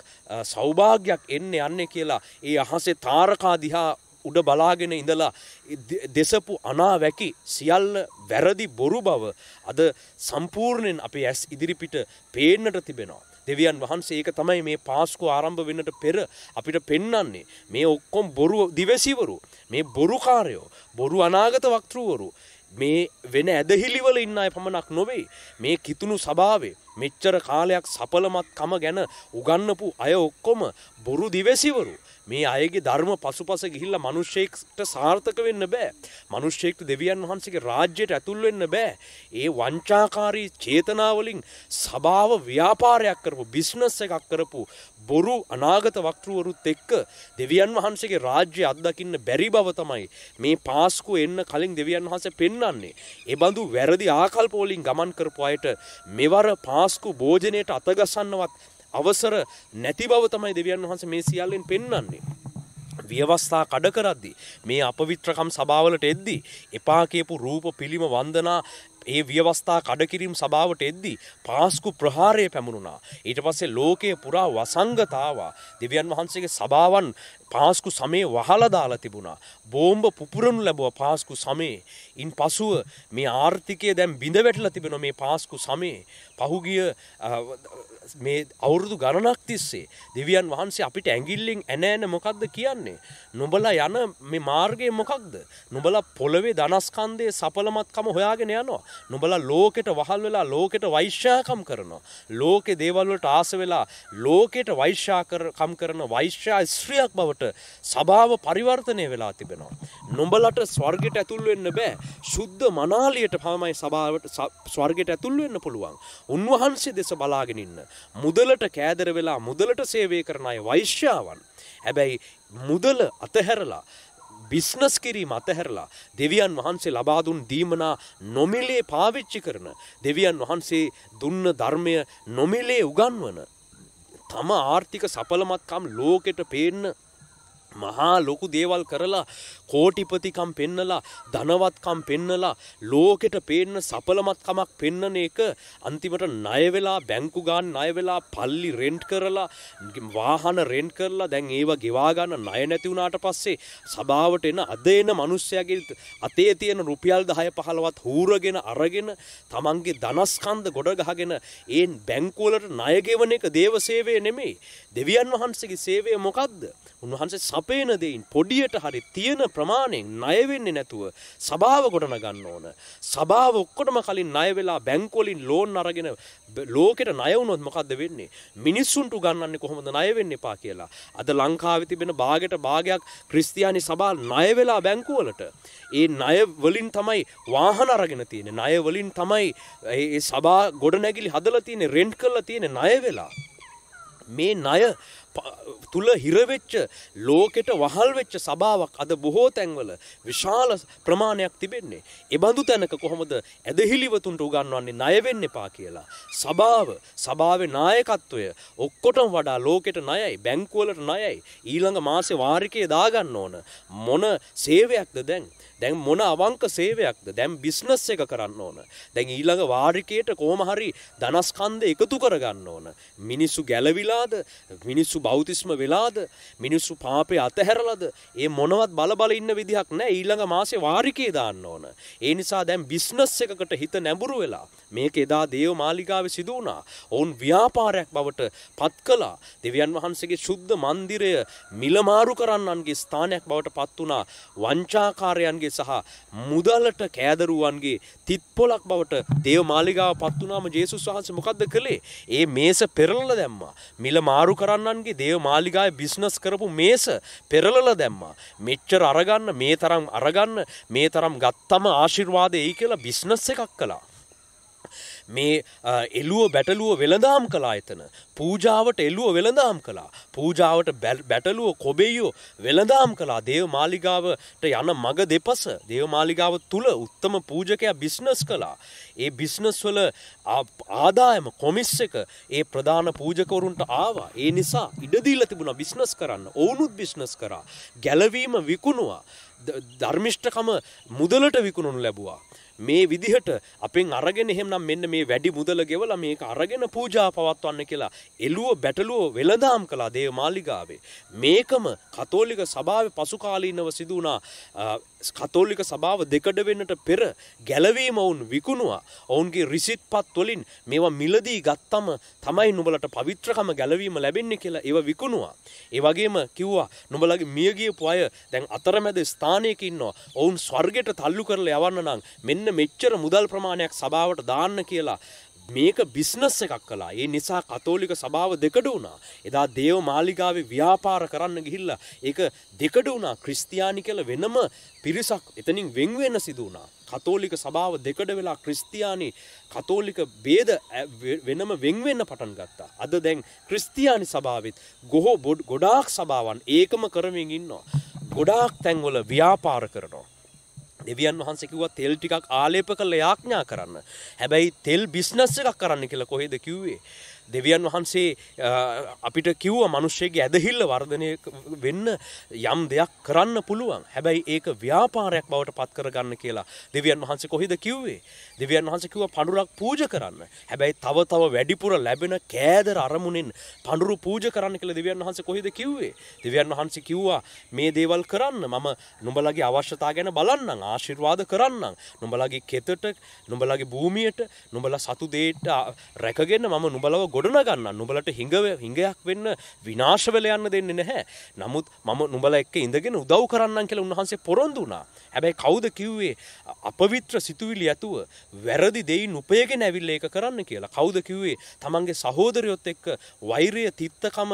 සෞභාග්‍යයක් එන්න යන්නේ කියලා ඒ අහසේ තාරකා දිහා උඩ බලාගෙන ඉඳලා දෙසපු අනාවැකි සියල්ල වැරදි බොරු බව අද සම්පූර්ණයෙන් අපේ ඇස් ඉදිරිපිට පේන්නට තිබෙනවා. දෙවියන් වහන්සේ ඒක තමයි මේ පාස්කු ආරම්භ වෙන්නට පෙර අපිට පෙන්වන්නේ මේ ඔක්කොම් බොරු දිවසිවරු මේ බොරුකාරයෝ බොරු අනාගත වක්තෘවරු මේ වෙන ඇදහිලිවල ඉන්න අය පමණක් නොවෙයි මේ කිතුුණු සභාවේ මෙච්චර කාලයක් සපලමත් කම ගැන උගන්නපු අය ඔක්කොම බොරු දිවසිවරු මේ අයගේ ධර්ම පසුපස ගිහිල්ලා මිනිස්සෙක්ට සාර්ථක වෙන්න බෑ. මිනිස්සෙක්ට දෙවියන් වහන්සේගේ රාජ්‍යයට ඇතුල් වෙන්න බෑ. ඒ වංචාකාරී චේතනාවලින් සබාව ව්‍යාපාරයක් කරපු බිස්නස් එකක් කරපු බොරු අනාගත වක්රුවරුත් එක්ක දෙවියන් වහන්සේගේ රාජ්‍යය අත්දකින්න බැරි බව තමයි මේ පාස්කු එන්න කලින් දෙවියන් වහන්සේ පෙන්වන්නේ. ඒ බඳු වැරදි ආකල්ප වලින් ගමන් කරපු අයට මෙවර පාස්කු භෝජනයට අතගසන්නවත් අවසර නැති බව තමයි දෙවියන් වහන්සේ මේ සියල්ලෙන් පෙන්වන්නේ. ව්‍යවස්ථා කඩ කරද්දී මේ අපවිත්‍රකම් සභාවලට එද්දී එපා කියපු රූප පිළිම වන්දනා ඒ ව්‍යවස්ථා කඩකිරීම සභාවට එද්දී පාස්කු ප්‍රහාරය පැමුණුණා. ඊට පස්සේ ලෝකයේ පුරා වසංගතාවා දෙවියන් වහන්සේගේ සභාවන් පාස්කු සමේ වහලා දාලා තිබුණා. බෝම්බ පුපුරනු ලැබුවා පාස්කු සමේ. ඉන් පසුව මේ ආර්ථිකය දැන් බිඳ වැටලා තිබෙනවා මේ පාස්කු සමේ. පහුගිය මේ අවුරුදු ගණනක් තිස්සේ දෙවියන් වහන්සේ අපිට ඇඟිල්ලෙන් ඇනෑන මොකක්ද කියන්නේ. නොබලා යන මේ මාර්ගය මොකක්ද. නොබලා පොළවේ දනස්කන්දේ සපලමත්කම හොයාගෙන යනවා. නොබලා ලෝකෙට වහල් වෙලා ලෝකෙට වෛශ්‍යකම් කරනවා. ලෝකෙ දේවල්වලට ආස වෙලා ලෝකෙට වෛශ්‍යාකරකම් කරන වෛශ්‍යා ස්ත්‍රියක් බවට සභාව පරිවර්තනය වෙලා තිබෙනවා. නොඹලට ස්වර්ගෙට ඇතුල් වෙන්න බෑ. සුද්ධ මනාලියට පමණයි සභාවට ස්වර්ගෙට ඇතුල් වෙන්න පුළුවන්. උන්වහන්සේ දෙස බලාගෙන ඉන්න. මුදලට කෑදර වෙලා මුදලට සේවය කරන අය වෛශ්‍යාවන්. හැබැයි මුදල අතහැරලා බිස්නස් කිරීම අතහැරලා දෙවියන් වහන්සේ ලබා දුන් දීමනා නොමිලේ පාවිච්චි කරන දෙවියන් වහන්සේ දුන්න ධර්මය නොමිලේ උගන්වන තම ආර්ථික සඵලමත්කම් ලෝකෙට පේන්න මහා ලොකු දේවල් කරලා කෝටිපතිකම් පෙන්නලා ධනවත්කම් පෙන්නලා ලෝකෙට පේන්න සපලමත්කමක් පෙන්නන එක අන්තිමට ණයවෙලා බැංකු ගන්න ණයවෙලා පල්ලි රෙන්ට් කරලා වාහන රෙන්ට් කරලා දැන් ඒව ගෙවා ගන්න ණය නැති වුණාට පස්සේ සභාවට එන අද එන මිනිස්සයාගේ අතේ තියෙන රුපියල් 10 15වත් හූරගෙන අරගෙන තමන්ගේ ධනස්කන්ධ ගොඩ ගහගෙන ඒ බැංකුවලට ණය ගෙවන එක දේවසේවය නෙමෙයි දෙවියන් වහන්සේගේ සේවය මොකද්ද උන්වහන්සේ අපේන දෙයින් පොඩියට හරි තියෙන ප්‍රමාණයෙන් ණය වෙන්නේ නැතුව සබාව ගොඩන ගන්න ඕන. සබාව ඔක්කොටම කලින් ණය වෙලා බැංකුවලින් ලෝන් අරගෙන ලෝකෙට ණය වුණොත් මොකද්ද වෙන්නේ? මිනිස්සුන්ට ගන්නන්නේ කොහොමද ණය වෙන්න එපා කියලා. අද ලංකාවේ තිබෙන භාගයට භාගයක් ක්‍රිස්තියානි සබා ණය වෙලා බැංකුවලට. ඒ ණය වලින් තමයි වාහන අරගෙන තියෙන්නේ. ණය වලින් තමයි ඒ සබා ගොඩනැගිලි හදලා තියෙන්නේ, රෙන්ට් කරලා තියෙන්නේ ණය වෙලා. මේ ණය තුල හිරවෙච්ච ලෝකෙට වහල් වෙච්ච සභාවක් අද බොහෝ තැන්වල විශාල ප්‍රමාණයක් තිබෙන්නේ. ඒ බඳු තැනක කොහොමද ඇදහිලිවතුන්ට උගන්වන්නේ ණය වෙන්න එපා කියලා. සභාව, සභාවේ නායකත්වය ඔක්කොටම වඩා ලෝකෙට ණයයි, බැංකුවලට ණයයි. ඊළඟ මාසේ වාරිකයේ දාගන්න ඕන. මොන සේවයක්ද දැන්? දැන් මොන අවංක සේවයක්ද? දැන් බිස්නස් එක කරන්න ඕන. දැන් ඊළඟ වාරිකයට කොහොම හරි ධනස්කන්ධ එකතු කරගන්න ඕන. මිනිස්සු ගැලවිලාද? මිනිස්සු බෞතිස්ම වෙලාද මිනිස්සු පාපේ අතහැරලද ඒ මොනවත් බලබල ඉන්න විදිහක් නෑ ඊළඟ මාසේ වාරිකේ දාන්න ඕන. ඒ නිසා දැන් බිස්නස් එකකට හිත නැඹුරු වෙලා මේක එදා දේව මාලිගාවේ සිදු වුණා. ඔවුන් ව්‍යාපාරයක් බවට පත් කළා. දෙවියන් වහන්සේගේ සුද්ධ මන්දිරය මිලමාරු කරන්නන්ගේ ස්ථානයක් බවට පත් වුණා. වංචාකාරයන්ගේ සහ මුදලට කෑදරුවන්ගේ තිත්පොලක් බවට දේව මාලිගාව පත් වුණාම ජේසුස් වහන්සේ මොකද්ද කළේ? ඒ මේස පෙරලලා දැම්මා. මිල මාරු කරන්නන්ගේ දේව මාලිගාය බිස්නස් කරපු මේස පෙරලල දැම්මා. මෙච්චර අරගන්න මේ තරම් අරගන්න මේ තරම් ගත්තම ආශිර්වාදය ඒ කියලා බිස්නස් එකක් කළා. මේ එලුව බැටලුව වෙළඳාම් කලා එතන. පූජාවට එලුව වෙළඳාම් කලා. පූජාවට බැටලුව කොබෙයෝ වෙළඳාම් කලා දේව මාලිගාවට යන මග දෙපස දේව මාලිගාව තුළ උත්තම පූජකයා බිස්්නස් කලා. ඒ බිස්්නස්වල ආදායම කොමිස් එක ඒ ප්‍රධාන පූජකවරුන්ට ආවා. ඒ නිසා ඉඩදීල තිබුණ බිස්්නස් කරන්න ඕනුත් බිස්්නස් කරා. ගැලවීම විකුණවා. ධර්මිෂ්ඨකම මුදලට විකුණුණු ලැබවා. මේ විදිහට අපෙන් අරගෙන එහෙමනම් මෙන්න මේ වැඩි මුදල ගෙවලා මේක අරගෙන පූජා පවත්වන්න කියලා එළුව බැටළුව වෙළඳාම් කළා දේව මාලිගාවේ. මේකම කතෝලික සභාවේ පසු කාලීනව සිදු වුණා කතෝලික සභාව දෙකඩ වෙන්නට පෙර ගැලවීම ඔවුන් විකුණුවා. ඔවුන්ගේ රිසිට්පත් වලින් මේවා මිලදී ගත්තම තමයි නුඹලට පවිත්‍රකම ගැලවීම ලැබෙන්නේ කියලා ඒව විකුණුවා. ඒ වගේම කිව්වා නුඹලගේ මිය ගියපු අය දැන් අතරමැද ස්ථානයක ඉන්නවා. ඔවුන් ස්වර්ගයට තල්ලු කරලා යවන්න නම් මෙන්න මෙන්න මෙච්චර මුදල් ප්‍රමාණයක් සභාවට දාන්න කියලා මේක බිස්නස් එකක් කලා ඒ නිසා කතෝලික සභාව දෙකඩ වුණා එදා දේව මාලිගාවේ ව්‍යාපාර කරන්න ගිහිල්ලා ඒක දෙකඩ වුණා ක්‍රිස්තියානි කියලා වෙනම පිරිසක් එතනින් වෙන්වෙන්න සිදු වුණා කතෝලික සභාව දෙකඩ වෙලා ක්‍රිස්තියානි කතෝලික ભેද වෙනම වෙන්වෙන්න පටන් ගත්තා අද දැන් ක්‍රිස්තියානි සභාවෙත් ගොහෝ ගොඩාක් සභාවන් ඒකම කරමින් ඉන්නවා ගොඩාක් තැන්වල ව්‍යාපාර කරනවා දෙවියන් වහන්සේ කිව්වා තෙල් ටිකක් ආලේප කරලා යාඥා කරන්න. හැබැයි තෙල් බිස්නස් එකක් කරන්න කියලා කොහෙද කිව්වේ? දෙවියන් වහන්සේ අපිට කිව්ව මනුෂ්‍යයගේ ඇදහිල්ල වර්ධනය වෙන්න යම් දෙයක් කරන්න පුළුවන් හැබැයි ඒක ව්‍යාපාරයක් බවට පත් කරගන්න කියලා දෙවියන් වහන්සේ කොහෙද කිව්වේ දෙවියන් වහන්සේ කිව්ව පඳුරක් පූජ කරන්න හැබැයි තව තව වැඩිපුර ලැබෙන කෑදර අරමුණෙන් පඳුරු පූජ කරන්න කියලා දෙවියන් වහන්සේ කොහෙද කිව්වේ දෙවියන් වහන්සේ කිව්වා මේ දේවල් කරන්න මම නුඹලගේ අවශ්‍යතා ගැන බලන්නම් ආශිර්වාද කරන්නම් නුඹලගේ කෙතට නුඹලගේ භූමියට නුඹලා සතු දේට රැකගෙන මම නුඹලව ගොඩනගන්න නුඹලට හිඟව හිඟයක් වෙන්න විනාශවල යන්න දෙන්නේ නැහැ. නමුත් මම නුඹලා එක්ක ඉඳගෙන උදව් කරන්නම් කියලා උන්වහන්සේ පොරොන්දු වුණා. හැබැයි කවුද කිව්වේ අපවිත්‍ර සිතුවිලි ඇතුව වැරදි දෙයින් උපයගෙන ඇවිල්ලා ඒක කරන්න කියලා. කවුද කිව්වේ? තමන්ගේ සහෝදරයොත් එක්ක වෛරය, තිත්තකම,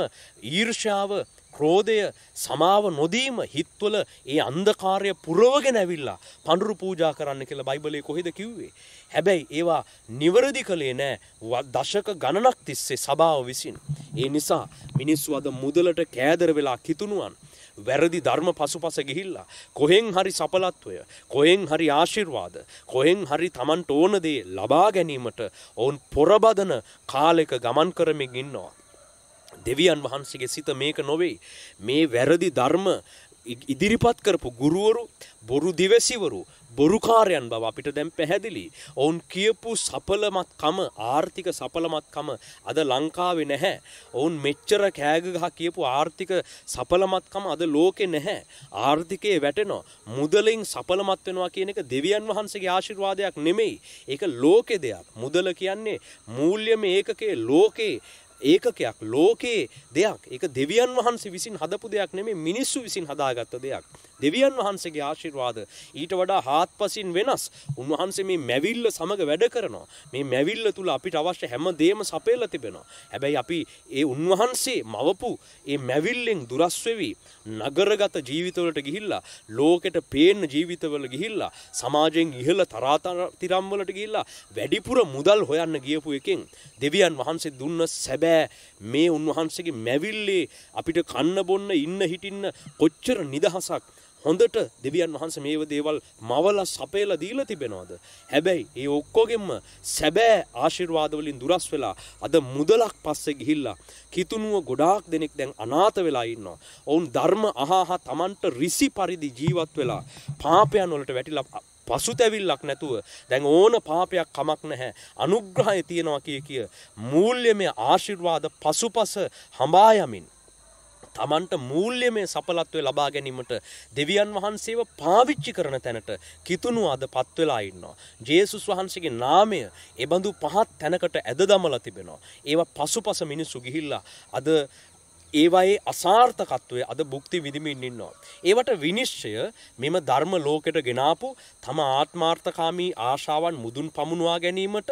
ඊර්ෂ්‍යාව ක්‍රෝධය සමාව නොදීම හිත්වල ඒ අන්ධකාරය පුරවගෙන ඇවිල්ලා පඳුරු පූජා කරන්න කියලා බයිබලේ කොහෙද කිව්වේ. හැබැයි ඒවා නිවරදි කළේ නෑ දශක ගණනක් තිස්සේ සභාව විසින්. ඒ නිසා මිනිස්සු අද මුදලට කෑදර වෙලා කිතුුණුවන්. වැරදි ධර්ම පසුපස ගිහිල්ලා කොහෙන් හරි සපලත්වය කොහෙන් හරි ආශිර්වාද කොහෙන් හරි Tamanට ඕන දේ ලබා ගැනීමට ඔවුන් පොරබදන කාලයක ගමන් කරමින් ඉන්නවා දෙවියන් වහන්සේගේ සිත මේක නොවෙයි. මේ වැරදි ධර්ම ඉදිරිපත් කරපු ගුරුවරු බොරු දිවසිවරු බොරුකාරයන් බව අපිට දැම් පැහැදිලි. ඔවුන් කියපු සපලමත්කම ආර්ථික සපලමත්කම අද ලංකාවේ නැහැ. ඔවුන් මෙච්චර කෑගහ කියපු ආර්ථික සපලමත්කම අද ලෝකෙ නැහැ. ආර්ථිකයේ වැටෙනෝ. මුදලින් සපලමත් වෙනවා කියන එක දෙවියන් වහන්සේගේ ආශිර්වාදයක් නෙමෙයි. ඒක ලෝකෙ දෙයක්. මුදල කියන්නේ මූල්‍යම ඒකකේ ලෝකේ ඒකකයක් ලෝකයේ දෙයක් ඒක දෙවියන් වහන්සේ විසින් හදපු දෙයක් නෙමෙයි මිනිස්සු විසින් හදාගත්ත දෙයක් දෙවියන් වහන්සේගේ ආශිර්වාද ඊට වඩා හාත්පසින් වෙනස්. උන්වහන්සේ මේ මැවිල්ල සමග වැඩ කරනවා. මේ මැවිල්ල තුල අපිට අවශ්‍ය හැම දෙයක්ම සපයලා තිබෙනවා. හැබැයි අපි ඒ උන්වහන්සේ මවපු ඒ මැවිල්ලෙන් දුරස් වෙවි නගරගත ජීවිතවලට ගිහිල්ලා ලෝකෙට පේන ජීවිතවල ගිහිල්ලා සමාජයෙන් ඉහළ තරාතිරම් වලට ගිහිල්ලා වැඩිපුර මුදල් හොයන්න ගියපු එකෙන් දෙවියන් වහන්සේ දුන්න සැබෑ මේ උන්වහන්සේගේ මැවිල්ලේ අපිට කන්න බොන්න ඉන්න හිටින්න කොච්චර නිදහසක් හොඳට දෙවියන් වහන්ස මේව දේවල් මවල සපේල දීල තිබෙනවාද. හැබැයි ඒ ඔක්කෝගෙම සැබෑ ආශිර්වාදවලින් දුරස් වෙලා අද මුදලක් පස්සෙ ගිහිල්ලා. කිතුනුව ගොඩාක් දෙනෙක් දැන් අනාත වෙලා ඉන්නවා. ඔවුන් ධර්ම අහා තමන්ට රිසි පරිදි ජීවත් වෙලා පාපයන් වලට වැටිලා පසු තැවිල්ලක් නැතුව දැන් ඕන පාපයක් කමක් නැහැ අනුග්‍රහය තියෙනවා කිය කිය මූල්‍යමය ආශිර්වාද පසුපස හඹායමින් තමන්ට මූල්‍යමය සපලත්වය ලබා ගැනීමට දෙවියන් වහන්සේව පාවිච්චි කරන තැනට කිතුුණු අද පත්වෙලා ඉන්නවා. ජේසුස් වහන්සේගේ නාමය එබඳු පහත් තැනකට ඇද දමලා තිබෙනවා. ඒවා පසු පස මිනිස්සු ගිහිල්ලා අද ඒවයේ අසාර්ථකත්වය අද බුක්ති විදිමින් ඉන්නවා. ඒවට විනිශ්චය මෙම ධර්ම ලෝකෙට ගෙනාපු තම ආත්මාර්ථකාමී ආශාවන් මුදුන් පමුණවා ගැනීමට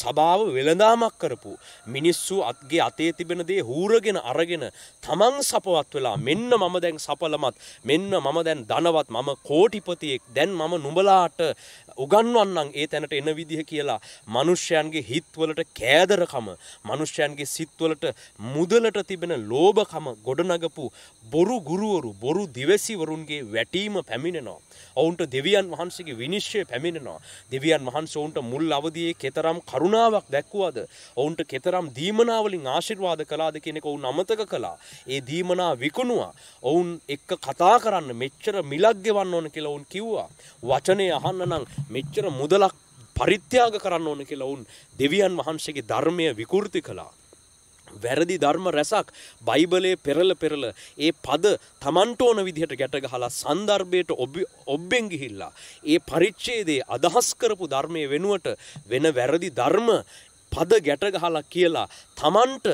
සභාව වෙළඳාමක් කරපු. මිනිස්සු අත්ගේ අතේ තිබෙන දේ හූරගෙන අරගෙන තමන් සපවත් වෙලා මෙන්න මම දැන් සපලමත් මෙන්න මම දැන් ධනවත් මම කෝටිපතියෙක් දැන් මම නුඹලාට උගන්වන්නම් ඒ තැනට එන විදිහ කියලා මනුෂ්‍යයන්ගේ හිත්වලට කෑදරකම මනුෂ්‍යයන්ගේ සිත්වලට මුදලට තිබෙන ලෝභ ගුරුවකම ගොඩනගපු බොරු ගුරුවරු බොරු දිවසිවරුන්ගේ වැටීම පැමිණෙනවා. ඔවුන්ට දෙවියන් වහන්සේගේ විනිශ්චය පැමිණෙනවා. දෙවියන් වහන්සේ ඔවුන්ට මුල් අවදියේ කතරම් කරුණාවක් දැක්වුවද ඔවුන්ට කතරම් දීමනාවලින් ආශිර්වාද කළාද කියන එක ඔවුන් අමතක කළා. ඒ දීමනා විකුණුවා. ඔවුන් එක්ක කතා කරන්න මෙච්චර මිලක් ගෙවන්න ඕන කියලා ඔවුන් කිව්වා. වචනේ අහන්න නම් මෙච්චර මුදලක් පරිත්‍යාග කරන්න ඕන කියලා ඔවුන් දෙවියන් වහන්සේගේ ධර්මය විකෘති කළා. වැරදි ධර්ම රැසක් බයිබලේ පෙරල පෙරල ඒ පද තමන්ට ඕන විදිහට ගැටගහලා සන්දර්භයට ඔබ්බෙන් ගිහිල්ලා ඒ පරිච්ඡේදයේ අදහස් කරපු ධර්මයේ වෙනුවට වෙන වැරදි ධර්ම පද ගැටගහලා කියලා තමන්ට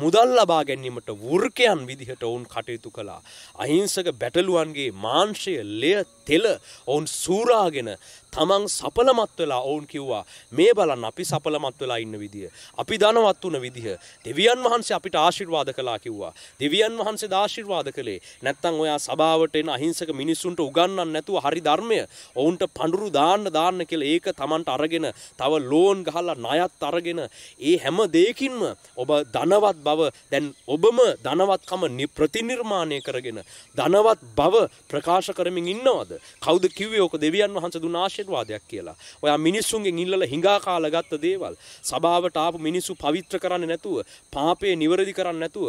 මුදල් ලබා ගැනීමට වෘකයන් විදිහට ඔවුන් කටයුතු කළා. අහිංසක බැටලුවන්ගේ මාංශය ලෙය තෙල ඔවුන් සූරාගෙන තමන් සපලමත් වෙලා ඔවුන් කිව්වා මේ බලන්න අපි සපලමත් වෙලා ඉන්න විදිය. අපි ධනවත් වුණ විදිහ. දෙවියන් වහන්සේ අපිට ආශිර්වාද කළා කිව්වා. දෙවියන් වහන්සේ ආශිර්වාද කළේ නැත්තම් ඔයා සභාවට එන අහිංසක මිනිස්සුන්ට උගන්වන්න නැතුව හරි ධර්මය ඔවුන්ට පඳුරු දාන්න දාන්න කියලා ඒක තමන්ට අරගෙන තව ලෝන් ගහලා ණයත් අරගෙන ඒ හැම දෙයකින්ම ඔබ ධනවත් බව දැන් ඔබම ධනවත්කම ප්‍රතිනිර්මාණය කරගෙන ධනවත් බව ප්‍රකාශ කරමින් ඉන්නවද කවුද කිව්වේ ඕක දෙවියන් වහන්සේ දුන්න ආශිර්වාදයක් කියලා ඔයා මිනිස්සුන්ගෙන් ඉල්ලලා හිඟා කාලා ගත්ත දේවල් සභාවට ආපු මිනිස්සු පවිත්‍ර කරන්නේ නැතුව පාපේ නිවැරදි කරන්නේ නැතුව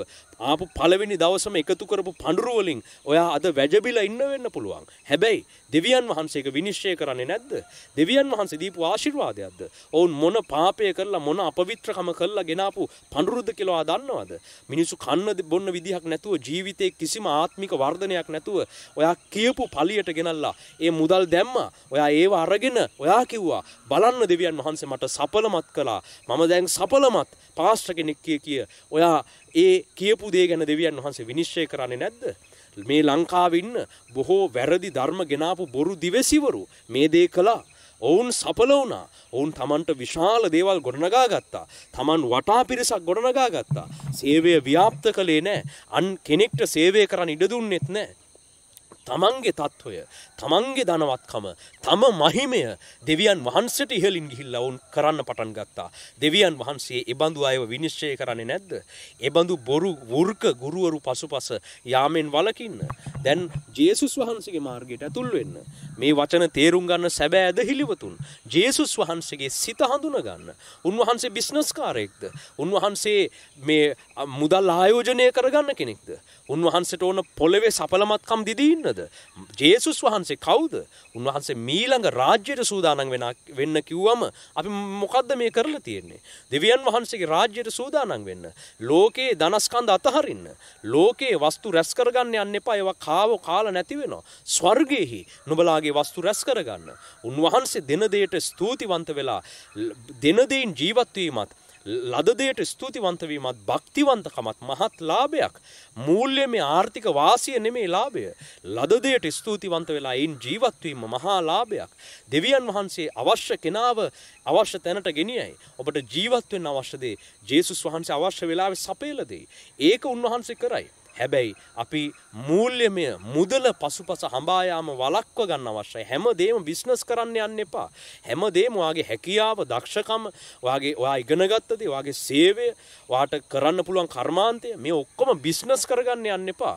ආපු පළවෙනි දවසම එකතු කරපු පඳුරු වලින් ඔයා අද වැජබිලා ඉන්න වෙන්න පුළුවන් හැබැයි දෙවියන් වහන්සේක විනිශ්චය කරන්නේ නැද්ද දෙවියන් වහන්සේ දීපු ආශිර්වාදයක්ද ඔවුන් මොන පාපය කරලා මොන අපවිත්‍රකම කරලා ගෙනාපු අනුරුද්ධ කියලා දන්නවද? මිනිස්සු කන්න බොන්න විදිහක් නැතුව ජීවිතේ කිසිම ආත්මික වර්ධනයක් නැතුව ඔයා කියපු පලියට ගෙනල්ලා ඒ මුදල් දැම්මා. ඔයා ඒව අරගෙන ඔයා කිව්වා බලන්න දෙවියන් වහන්සේ මට සඵලමත් කළා. මම දැන් සඵලමත් පාස්ටර් කෙනෙක් කිය කිය ඔයා ඒ කියපු දේ ගැන දෙවියන් වහන්සේ විනිශ්චය කරන්නේ නැද්ද? මේ ලංකාවේ ඉන්න බොහෝ වැරදි ධර්ම ගෙනාපු බොරු දිවසිවරු මේ දේ කළා ඔවුන් සඵල වුණා. ඔවුන් Tamanට විශාල දේවල් ගොඩනගා ගත්තා. Taman වටා පිරිසක් ගොඩනගා ගත්තා. සේවය ව්‍යාප්ත කළේ නැහැ. අන් කෙනෙක්ට සේවය කරන්න ඉඩ දුන්නෙත් නැහැ. තමන්ගේ තත්ත්වය තමන්ගේ දනවත්කම තම මහිමය දෙවියන් වහන්සට ඉහලින් ගිහිල්ල ඔවුන් කරන්න පටන් ගත්තා දෙවියන් වහන්සේ එබඳු අයව විනිශ්චය කරන්නේ නැද්ද එබඳු බොරු වෘර්ක ගුරුවරු පසුපස යාමෙන් වලකින්න දැන් ජේසුස් වහන්සේගේ මාර්ගයට ඇතුල් වෙන්න මේ වචන තේරුම් ගන්න සැබෑ ඇදහිලිවතුන් ජේසුස් වහන්සේගේ සිත හඳුන ගන්න උන්වහන්සේ බිස්නස්කාරයෙක්ද උන්වහන්සේ මේ මුදල් ආයෝජනය කරගන්න කෙනෙක්ද උන්වහන්සට ඕන පොළවේ සපලමත්කම් දිදීන්න කවුනද? ජේසුස් වහන්සේ කවුද? උන්වහන්සේ මීළඟ රාජ්‍යයට සූදානම් වෙන්න කිව්වම අපි මොකද්ද මේ කරලා තියෙන්නේ? දෙවියන් වහන්සේගේ රාජ්‍යයට සූදානම් වෙන්න. ලෝකේ ධනස්කන්ධ අතහරින්න. ලෝකේ වස්තු රැස් කරගන්න යන්න එපා. ඒවා කාව කාලා නැති වෙනවා. ස්වර්ගයේහි නුඹලාගේ වස්තු රැස් කරගන්න. උන්වහන්සේ දෙන දෙයට ස්තුතිවන්ත වෙලා දෙන දෙයින් ජීවත් වීමත් ලද දෙයට ස්තුතිවන්ත වීමත් භක්තිවන්තකමත් මහත් ලාභයක්. මූල්‍ය මේ ආර්ථික වාසිය නෙමේ ලාභය. ලද දෙයට ස්තුතිවන්ත වෙලා ඒන් ජීවත් වීම මහා ලාභයක්. දෙවියන් වහන්සේ අවශ්‍ය කෙනාව අවශ්‍ය තැනට ගෙනියයි. ඔබට ජීවත් වෙන්න අවශ්‍ය දේ ජේසුස් වහන්සේ අවශ්‍ය වෙලාවේ සපයලා දෙයි. ඒක උන්වහන්සේ කරයි. හැබැයි අපි මූල්‍යමය මුදල පසුපස හඹායාම වලක්ව ගන්න අවශ්‍යයි. හැමදේම බිස්නස් කරන්න යන්න එපා. හැමදේම වාගේ හැකියාව, දක්ෂකම, වාගේ ඔයා ඉගෙනගත්ත දේ, වාගේ සේවය, වාට කරන්න පුළුවන් කර්මාන්තය මේ ඔක්කොම බිස්නස් කරගන්න යන්න එපා.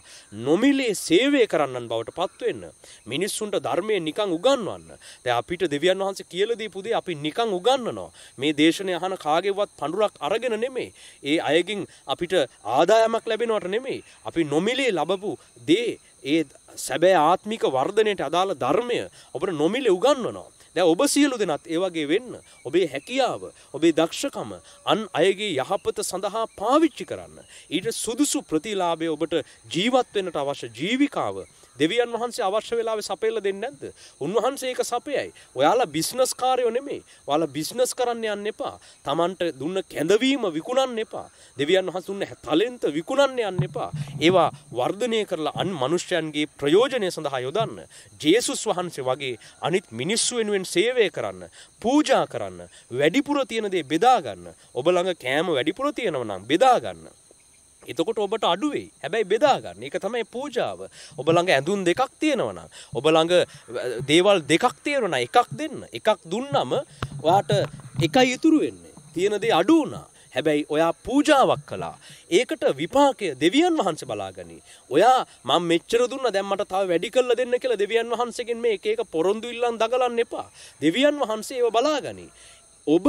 නොමිලේ සේවය කරන්නන් බවට පත් වෙන්න. මිනිස්සුන්ට ධර්මය නිකන් උගන්වන්න. දැන් අපිට දෙවියන් වහන්සේ කියලා දීපු දේ අපි නිකන් උගන්වනවා. මේ දේශනේ අහන කාගේවත් පඳුරක් අරගෙන නෙමෙයි. ඒ අයගෙන් අපිට ආදායමක් ලැබෙනවට නෙමෙයි. අපි නොමිලේ ලබපු දේ ඒ සැබෑ ආත්මික වර්ධනයට අදාළ ධර්මය ඔබට නොමිලේ උගන්වනවා. දැන් ඔබ සියලු දෙනත් ඒ වගේ වෙන්න ඔබේ හැකියාව ඔබේ දක්ෂකම අන් අයගේ යහපත සඳහා පාවිච්චි කරන්න ඊට සුදුසු ප්‍රතිලාභය ඔබට ජීවත් වෙන්නට අවශ්‍ය ජීවිකාව දෙවියන් වහන්සේ අවශ්‍ය වෙලාවේ සපයලා දෙන්නේ නැද්ද? උන්වහන්සේ ඒක සපයයි. ඔයාලා බිස්නස් කාර්යෝ නෙමෙයි. ඔයාලා බිස්නස් කරන්න යන්න එපා. Tamanට දුන්න කැඳවීම විකුණන්න එපා. දෙවියන් වහන්සේ දුන්න තලෙන්ත විකුණන්න යන්න එපා. ඒවා වර්ධනය කරලා අන් මනුෂ්‍යයන්ගේ ප්‍රයෝජනය සඳහා යොදන්න. ජේසුස් වහන්සේ වගේ අනිත් මිනිස්සු වෙනුවෙන් සේවය කරන්න, පූජා කරන්න, වැඩිපුර තියෙන දේ බෙදා ගන්න. ඔබ ළඟ කෑම වැඩිපුර තියෙනවා නම් බෙදා ගන්න. එතකොට ඔබට අඩුවෙයි හැබැයි බෙදාගන්න එක තමයි පූජාව ඔබ ළඟ ඇඳුම් දෙකක් තියෙනවනම් ඔබ ළඟ දේවල් දෙකක් තියෙනවනම් එකක් දෙන්න එකක් දුන්නම ඔයාට එකයි ඉතුරු වෙන්නේ තියෙන දේ අඩු වුණා හැබැයි ඔයා පූජාවක් කළා ඒකට විපාකය දෙවියන් වහන්සේ බලාගනි ඔයා මම මෙච්චර දුන්න දැන් මට තව වැඩි කරලා දෙන්න කියලා දෙවියන් වහන්සේගෙන් මේ එක එක පොරොන්දු ඉල්ලන් දගලන්න එපා දෙවියන් වහන්සේ ඒව බලාගනි ඔබ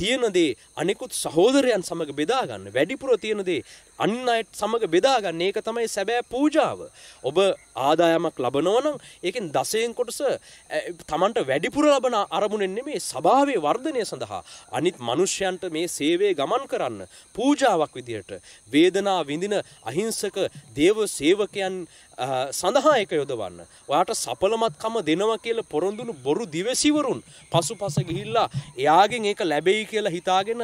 තියෙන දේ අනිකුත් සහෝදරයන් සමග බෙදා ගන්න. වැඩිපුර තියෙන දේ අන් අයට සමග බෙදා ගන්න. ඒක තමයි සැබෑ පූජාව. ඔබ ආදායමක් ලබනවා නම් ඒකෙන් දසයෙන් කොටස Tamanට වැඩිපුර ලබන අරමුණෙන් නෙමේ සභාවේ වර්ධනය සඳහා අනිත් මිනිස්යන්ට මේ සේවයේ ගමන් කරන්න පූජාවක් විදිහට වේදනා විඳින අහිංසක දේව සේවකයන් සඳහා එක යොදවන්න. ඔයාට සපලමත්කම දෙනවා කියලා පොරොන්දුණු බොරු දිවසිවරුන් පසුපස ගිහිල්ලා එයාගෙන් ඒක ලැබෙයි කියලා හිතාගෙන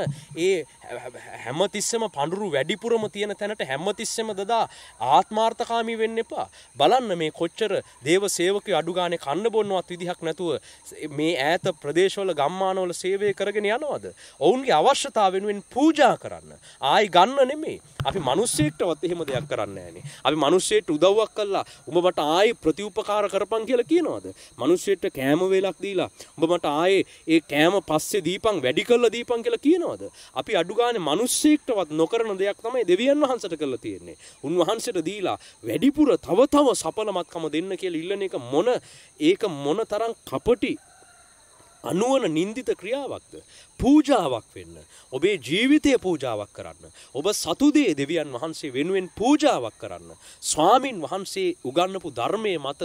ඒ හැමතිස්සම පඳුරු වැඩිපුරම තියෙන තැනට හැමතිස්සම දදා ආත්මාර්ථකාමී වෙන්න එපා. බලන්න මේ කොච්චර දේව සේවකයෝ අඩු ගානේ කන්න බොන්නවත් විදිහක් නැතුව මේ ඈත ප්‍රදේශවල ගම්මානවල සේවය කරගෙන යනවද? ඔවුන්ගේ අවශ්‍යතාව වෙනුවෙන් පූජා කරන්න. ආයි ගන්න නෙමෙයි. අපි මිනිස්සෙක්ටවත් එහෙම දෙයක් කරන්න නැහැනේ. අපි මිනිස්සෙට උදව්වක් කළා උඹ මට ආයි ප්‍රතිඋපකාර කරපන් කියලා කියනවද? මිනිස්සෙට කෑම වේලක් දීලා උඹ මට ආයේ ඒ කෑම පස්සේ දීපන් වැඩි කරලා දීපන් කියලා කියනවද? අපි අඩු අඩුගානේ මිනිස්සෙක්ටවත් නොකරන දෙයක් තමයි දෙවියන් වහන්සේට කරලා තියෙන්නේ. උන්වහන්සේට දීලා වැඩිපුර තව තව සපලමත්කම දෙන්න කියලා ඉල්ලන එක මොන ඒක මොන තරම් කපටි අනුවන නින්දිත ක්‍රියාවක්ද පූජාවක් වෙන්න ඔබේ ජීවිතය පූජාවක් කරන්න ඔබ සතුදේ දෙවියන් වහන්සේ වෙනුවෙන් පූජාවක් කරන්න ස්වාමින් වහන්සේ උගන්නපු ධර්මය මත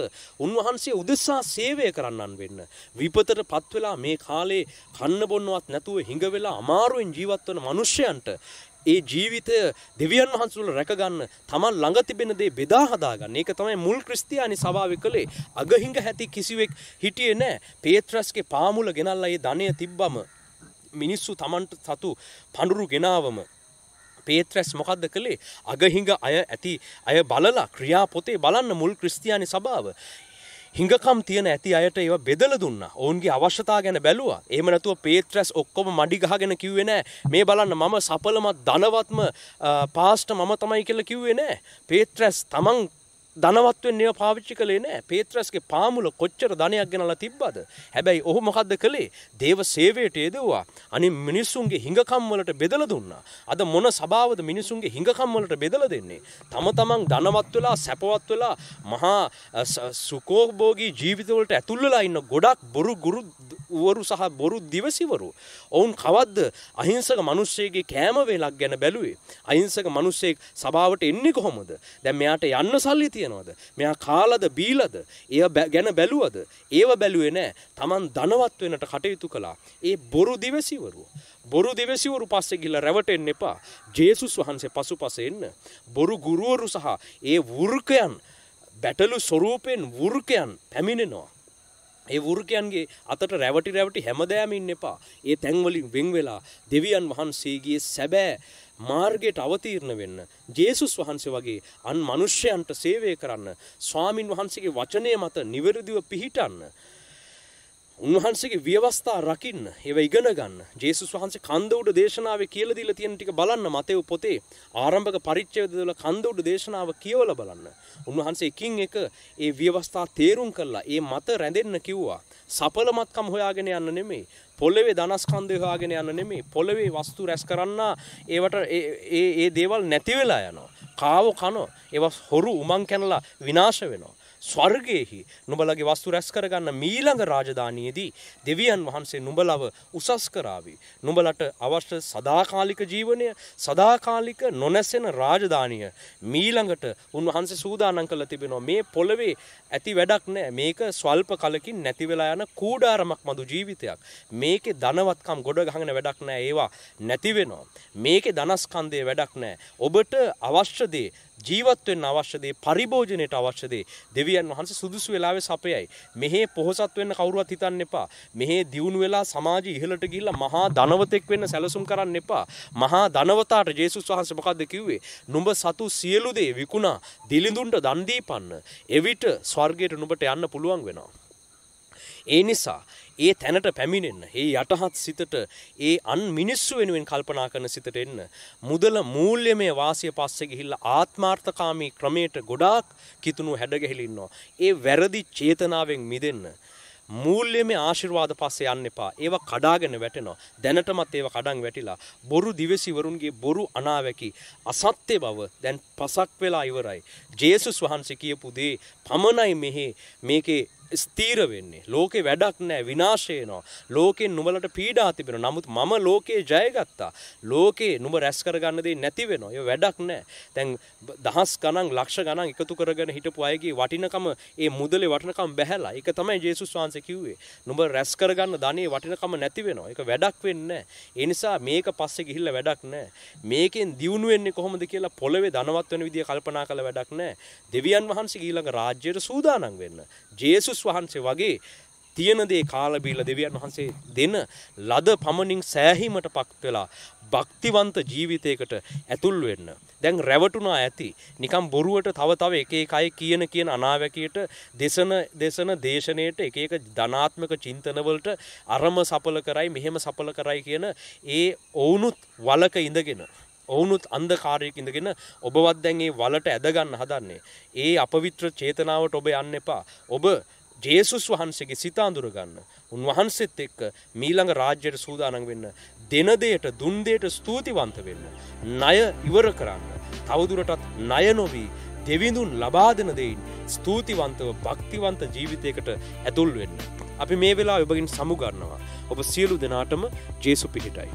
උන්වහන්සේ උදෙසා සේවය කරන්නන් වෙන්න විපතට පත්වෙලා මේ කාලේ කන්න බොන්නවත් නැතුව හිඟවෙලා අමාරුවෙන් ජීවත්වන මනුෂ්‍යයන්ට ඒ ජීවිතය දෙවියන් වහන්සේල රැකගන්න තමන් ළඟ තිබෙන දේ බෙදා හදාගන්න. ඒක තමයි මුල් ක්‍රිස්තියානි සභාවේ කළේ. අගහිඟ ඇති කිසිවෙක් හිටියේ නැහැ. පේත්‍රස්ගේ පාමුල ගෙනල්ලා ඒ ධනය තිබ්බම මිනිස්සු තමන්ට සතු පඳුරු ගෙනාවම පේත්‍රස් මොකක්ද කළේ අගහිඟ අය ඇති අය බලලා ක්‍රියා පොතේ බලන්න මුල් ක්‍රිස්තියානි සභාව හිඟකම් තියෙන ඇති අයට ඒව බෙදල දුන්න ඔවුන්ගේ අවශ්‍යතා ගැන බැලවා ඒම නැතුව පේත්‍රැස් ඔක්කොම මඩි ගහගෙන කිව්වෙන මේ බලන්න මම සපලමත් ධනවත්ම පාස්ට මම තමයි කියල කිව්වේ නෑ පේත්‍රැස් තමන් ධනවත් වෙන්න ඒවා පාවිච්චි කළේ නැහැ. පේත්‍රස්ගේ පාමුල කොච්චර ධනයක් ගෙනලා තිබ්බද? හැබැයි ඔහු මොකද්ද කළේ? දේව සේවයට යෙදුවා. අනේ මිනිසුන්ගේ හිඟකම් වලට බෙදලා දුන්නා. අද මොන සබාවද මිනිසුන්ගේ හිඟකම් වලට බෙදලා දෙන්නේ? තම තමන් ධනවත් වෙලා සැපවත් වෙලා මහා සුකෝභෝගී ජීවිතවලට ඇතුල් වෙලා ඉන්න ගොඩක් බොරු ගුරු වරු සහ බොරු දිවසිවරු. ඔවුන් කවද්ද අහිංසක මිනිස්සෙගේ කෑම වේලක් ගැන බැලුවේ? අහිංසක මිනිස්සෙක් සභාවට එන්නේ කොහොමද? දැන් මෙයාට යන්න සල්ලි තියෙන තියෙනවද? මෙයා කාලද බීලද? එය ගැන බැලුවද? ඒව බැලුවේ නැහැ. Taman ධනවත් වෙන්නට කටයුතු කළා. ඒ බොරු දිවසිවරු. බොරු දිවසිවරු පස්සේ ගිහිල්ලා රැවටෙන්න එපා. ජේසුස් වහන්සේ පසුපස එන්න. බොරු ගුරුවරු සහ ඒ වෘකයන් බැටළු ස්වරූපෙන් වෘකයන් පැමිණෙනවා. ඒ වෘකයන්ගේ අතට රැවටි රැවටි හැමදෑම ඉන්න එපා. ඒ තැන්වලින් වෙන් වෙලා දෙවියන් වහන්සේගේ සැබෑ මාර්ගයට අවතීර්ණ වෙන්න ජේසුස් වහන්සේ වගේ අන් මනුෂ්‍යයන්ට සේවය කරන්න ස්වාමින් වහන්සේගේ වචනය මත නිවැරදිව පිහිටන්න උන්වහන්සේගේ ව්‍යවස්ථා රකින්න ඒව ඉගෙන ගන්න ජේසුස් වහන්සේ කන්ද උඩ දේශනාවේ කියලා දීලා තියෙන ටික බලන්න මතේ පොතේ ආරම්භක පරිච්ඡේදය වල කන්ද උඩ දේශනාව කියවලා බලන්න උන්වහන්සේ එකින් එක ඒ ව්‍යවස්ථා තේරුම් කළා ඒ මත රැඳෙන්න කිව්වා සපලමත්කම් හොයාගෙන යන්න නෙමෙයි පොළවේ ධනස්කන්ධය හොයාගෙන යන්න නෙමෙයි පොළවේ වස්තු රැස් කරන්න ඒවට ඒ ඒ දේවල් නැති වෙලා යනවා කාව කනෝ ඒවා හොරු උමන් කනලා විනාශ වෙනවා ස්වර්ගයෙහි නුඹලගේ වස්තු රැස් කරගන්න මීළඟ රාජධානියේදී දෙවියන් වහන්සේ නුඹලව උසස් කරાવી. නුඹලට අවශ්‍ය සදාකාලික ජීවනය, සදාකාලික නොනැසෙන රාජධානිය මීළඟට උන්වහන්සේ සූදානම් කරලා තිබෙනවා. මේ පොළවේ ඇති වැඩක් නෑ. මේක ස්වල්ප කලකින් නැති වෙලා යන කූඩාරමක් මදු ජීවිතයක්. මේකේ ධනවත්කම් ගොඩ ගහගෙන වැඩක් නෑ. ඒවා නැති වෙනවා. මේකේ ධනස්කන්ධයේ වැඩක් නෑ. ඔබට අවශ්‍ය දේ ජීවත් වෙන්න අවශ්‍ය දේ පරිභෝජනයට අවශ්‍ය දේ දෙවියන් වහන්සේ සුදුසු වෙලාවේ සපයයි. මෙහි පොහසත් වෙන්න කවුරුවත් හිතන්න එපා. මෙහි දියුණු වෙලා සමාජය ඉහළට ගිහිල්ලා මහා ධනවතෙක් වෙන්න සැලසුම් කරන්න එපා. මහා ධනවතාට ජේසුස් වහන්සේ මොකද්ද කිව්වේ? නුඹ සතු සියලු දේ විකුණා දිලිඳුන්ට දන් දීපන්න. එවිට ස්වර්ගයට නුඹට යන්න පුළුවන් වෙනවා. ඒ නිසා ඒ තැනට පැමිණෙන්න ඒ යටහත් සිතට ඒ අන් මිනිස්සු වෙනුවෙන් කල්පනා කරන සිතට එන්න මුදල මූල්‍යමය වාසිය පස්සේ ගිහිල්ලා ආත්මාර්ථකාමී ක්‍රමයට ගොඩාක් කිතුණු හැඩගැහිලින්නවා ඒ වැරදි චේතනාවෙන් මිදෙන්න මූල්‍යමය ආශිර්වාද පස්සේ යන්න එපා. ඒවා කඩාගෙන වැටෙනවා. දැනටමත් ඒවා කඩන් වැටිලා. බොරු දිවසිවරුන්ගේ බොරු අනාවැකි අසත්‍ය බව දැන් පසක් වෙලා ඉවරයි. ජේසුස් වහන්සේ කියපු දේ පමණයි මෙහි මේකේ ස්තීර වෙන්නේ. ලෝකේ වැඩක් නැහැ, විනාශය වෙනවා. ලෝකෙන් නුඹලට පීඩා තිබෙනවා. නමුත් මම ලෝකේ ජයගත්තා. ලෝකේ නුඹ රැස් කරගන්න දෙයක් නැති වෙනවා. ඒ වැඩක් නැහැ. දැන් දහස් ගණන්, ලක්ෂ ගණන් එකතු කරගෙන හිටපු අයගේ වටිනකම, ඒ මුදලේ වටිනකම බැහැලා. ඒක තමයි ජේසුස් වහන්සේ කිව්වේ. නුඹ රැස් කරගන්න ධනෙ වටිනකම නැති වෙනවා. ඒක වැඩක් වෙන්නේ නැහැ. ඒ නිසා මේක පස්සේ ගිහිල්ලා වැඩක් නැහැ. මේකෙන් දියුණු වෙන්නේ කොහොමද කියලා පොළවේ ධනවත් වෙන විදිය කල්පනා කළ වැඩක් නැහැ. දෙවියන් වහන්සේ ඊළඟ රාජ්‍යයට සූදානම් වෙන්න. ජේසුස් පෞලුස් වහන්සේ වගේ තියෙන දේ කාලබීල දෙවියන් වහන්සේ දෙන ලද පමණින් සෑහීමට පත් වෙලා භක්තිවන්ත ජීවිතයකට ඇතුල් වෙන්න. දැන් රැවටුනා ඇති. නිකම් බොරුවට තව තව එක එක අය කියන කියන අනාවැකියට දේශන දේශන දේශනයට එක එක ධනාත්මක චින්තනවලට අරම සඵල කරයි මෙහෙම සඵල කරයි කියන ඒ වුණුත් වලක ඉඳගෙන ඔවුනුත් අන්දකාරයක ඉඳගෙන ඔබවත් දැන් ඒ වලට ඇදගන්න හදන්නේ. ඒ අපවිත්‍ර චේතනාවට ඔබ යන්න එපා. ඔබ ජේසුස් වහන්සේගේ සිත අඳුර ගන්න. උන්වහන්සේත් එක්ක මීළඟ රාජ්‍යයට සූදානම් වෙන්න. දෙන දෙයට දුන් දෙයට ස්තුතිවන්ත වෙන්න. ණය ඉවර කරන්න. තවදුරටත් ණය නොවි දෙවිඳුන් ලබා දෙන දෙයින් ස්තුතිවන්තව භක්තිවන්ත ජීවිතයකට ඇතුල් වෙන්න. අපි මේ වෙලා ඔබගින් සමුගන්නවා. ඔබ සියලු දෙනාටම ජේසු පිහිටයි.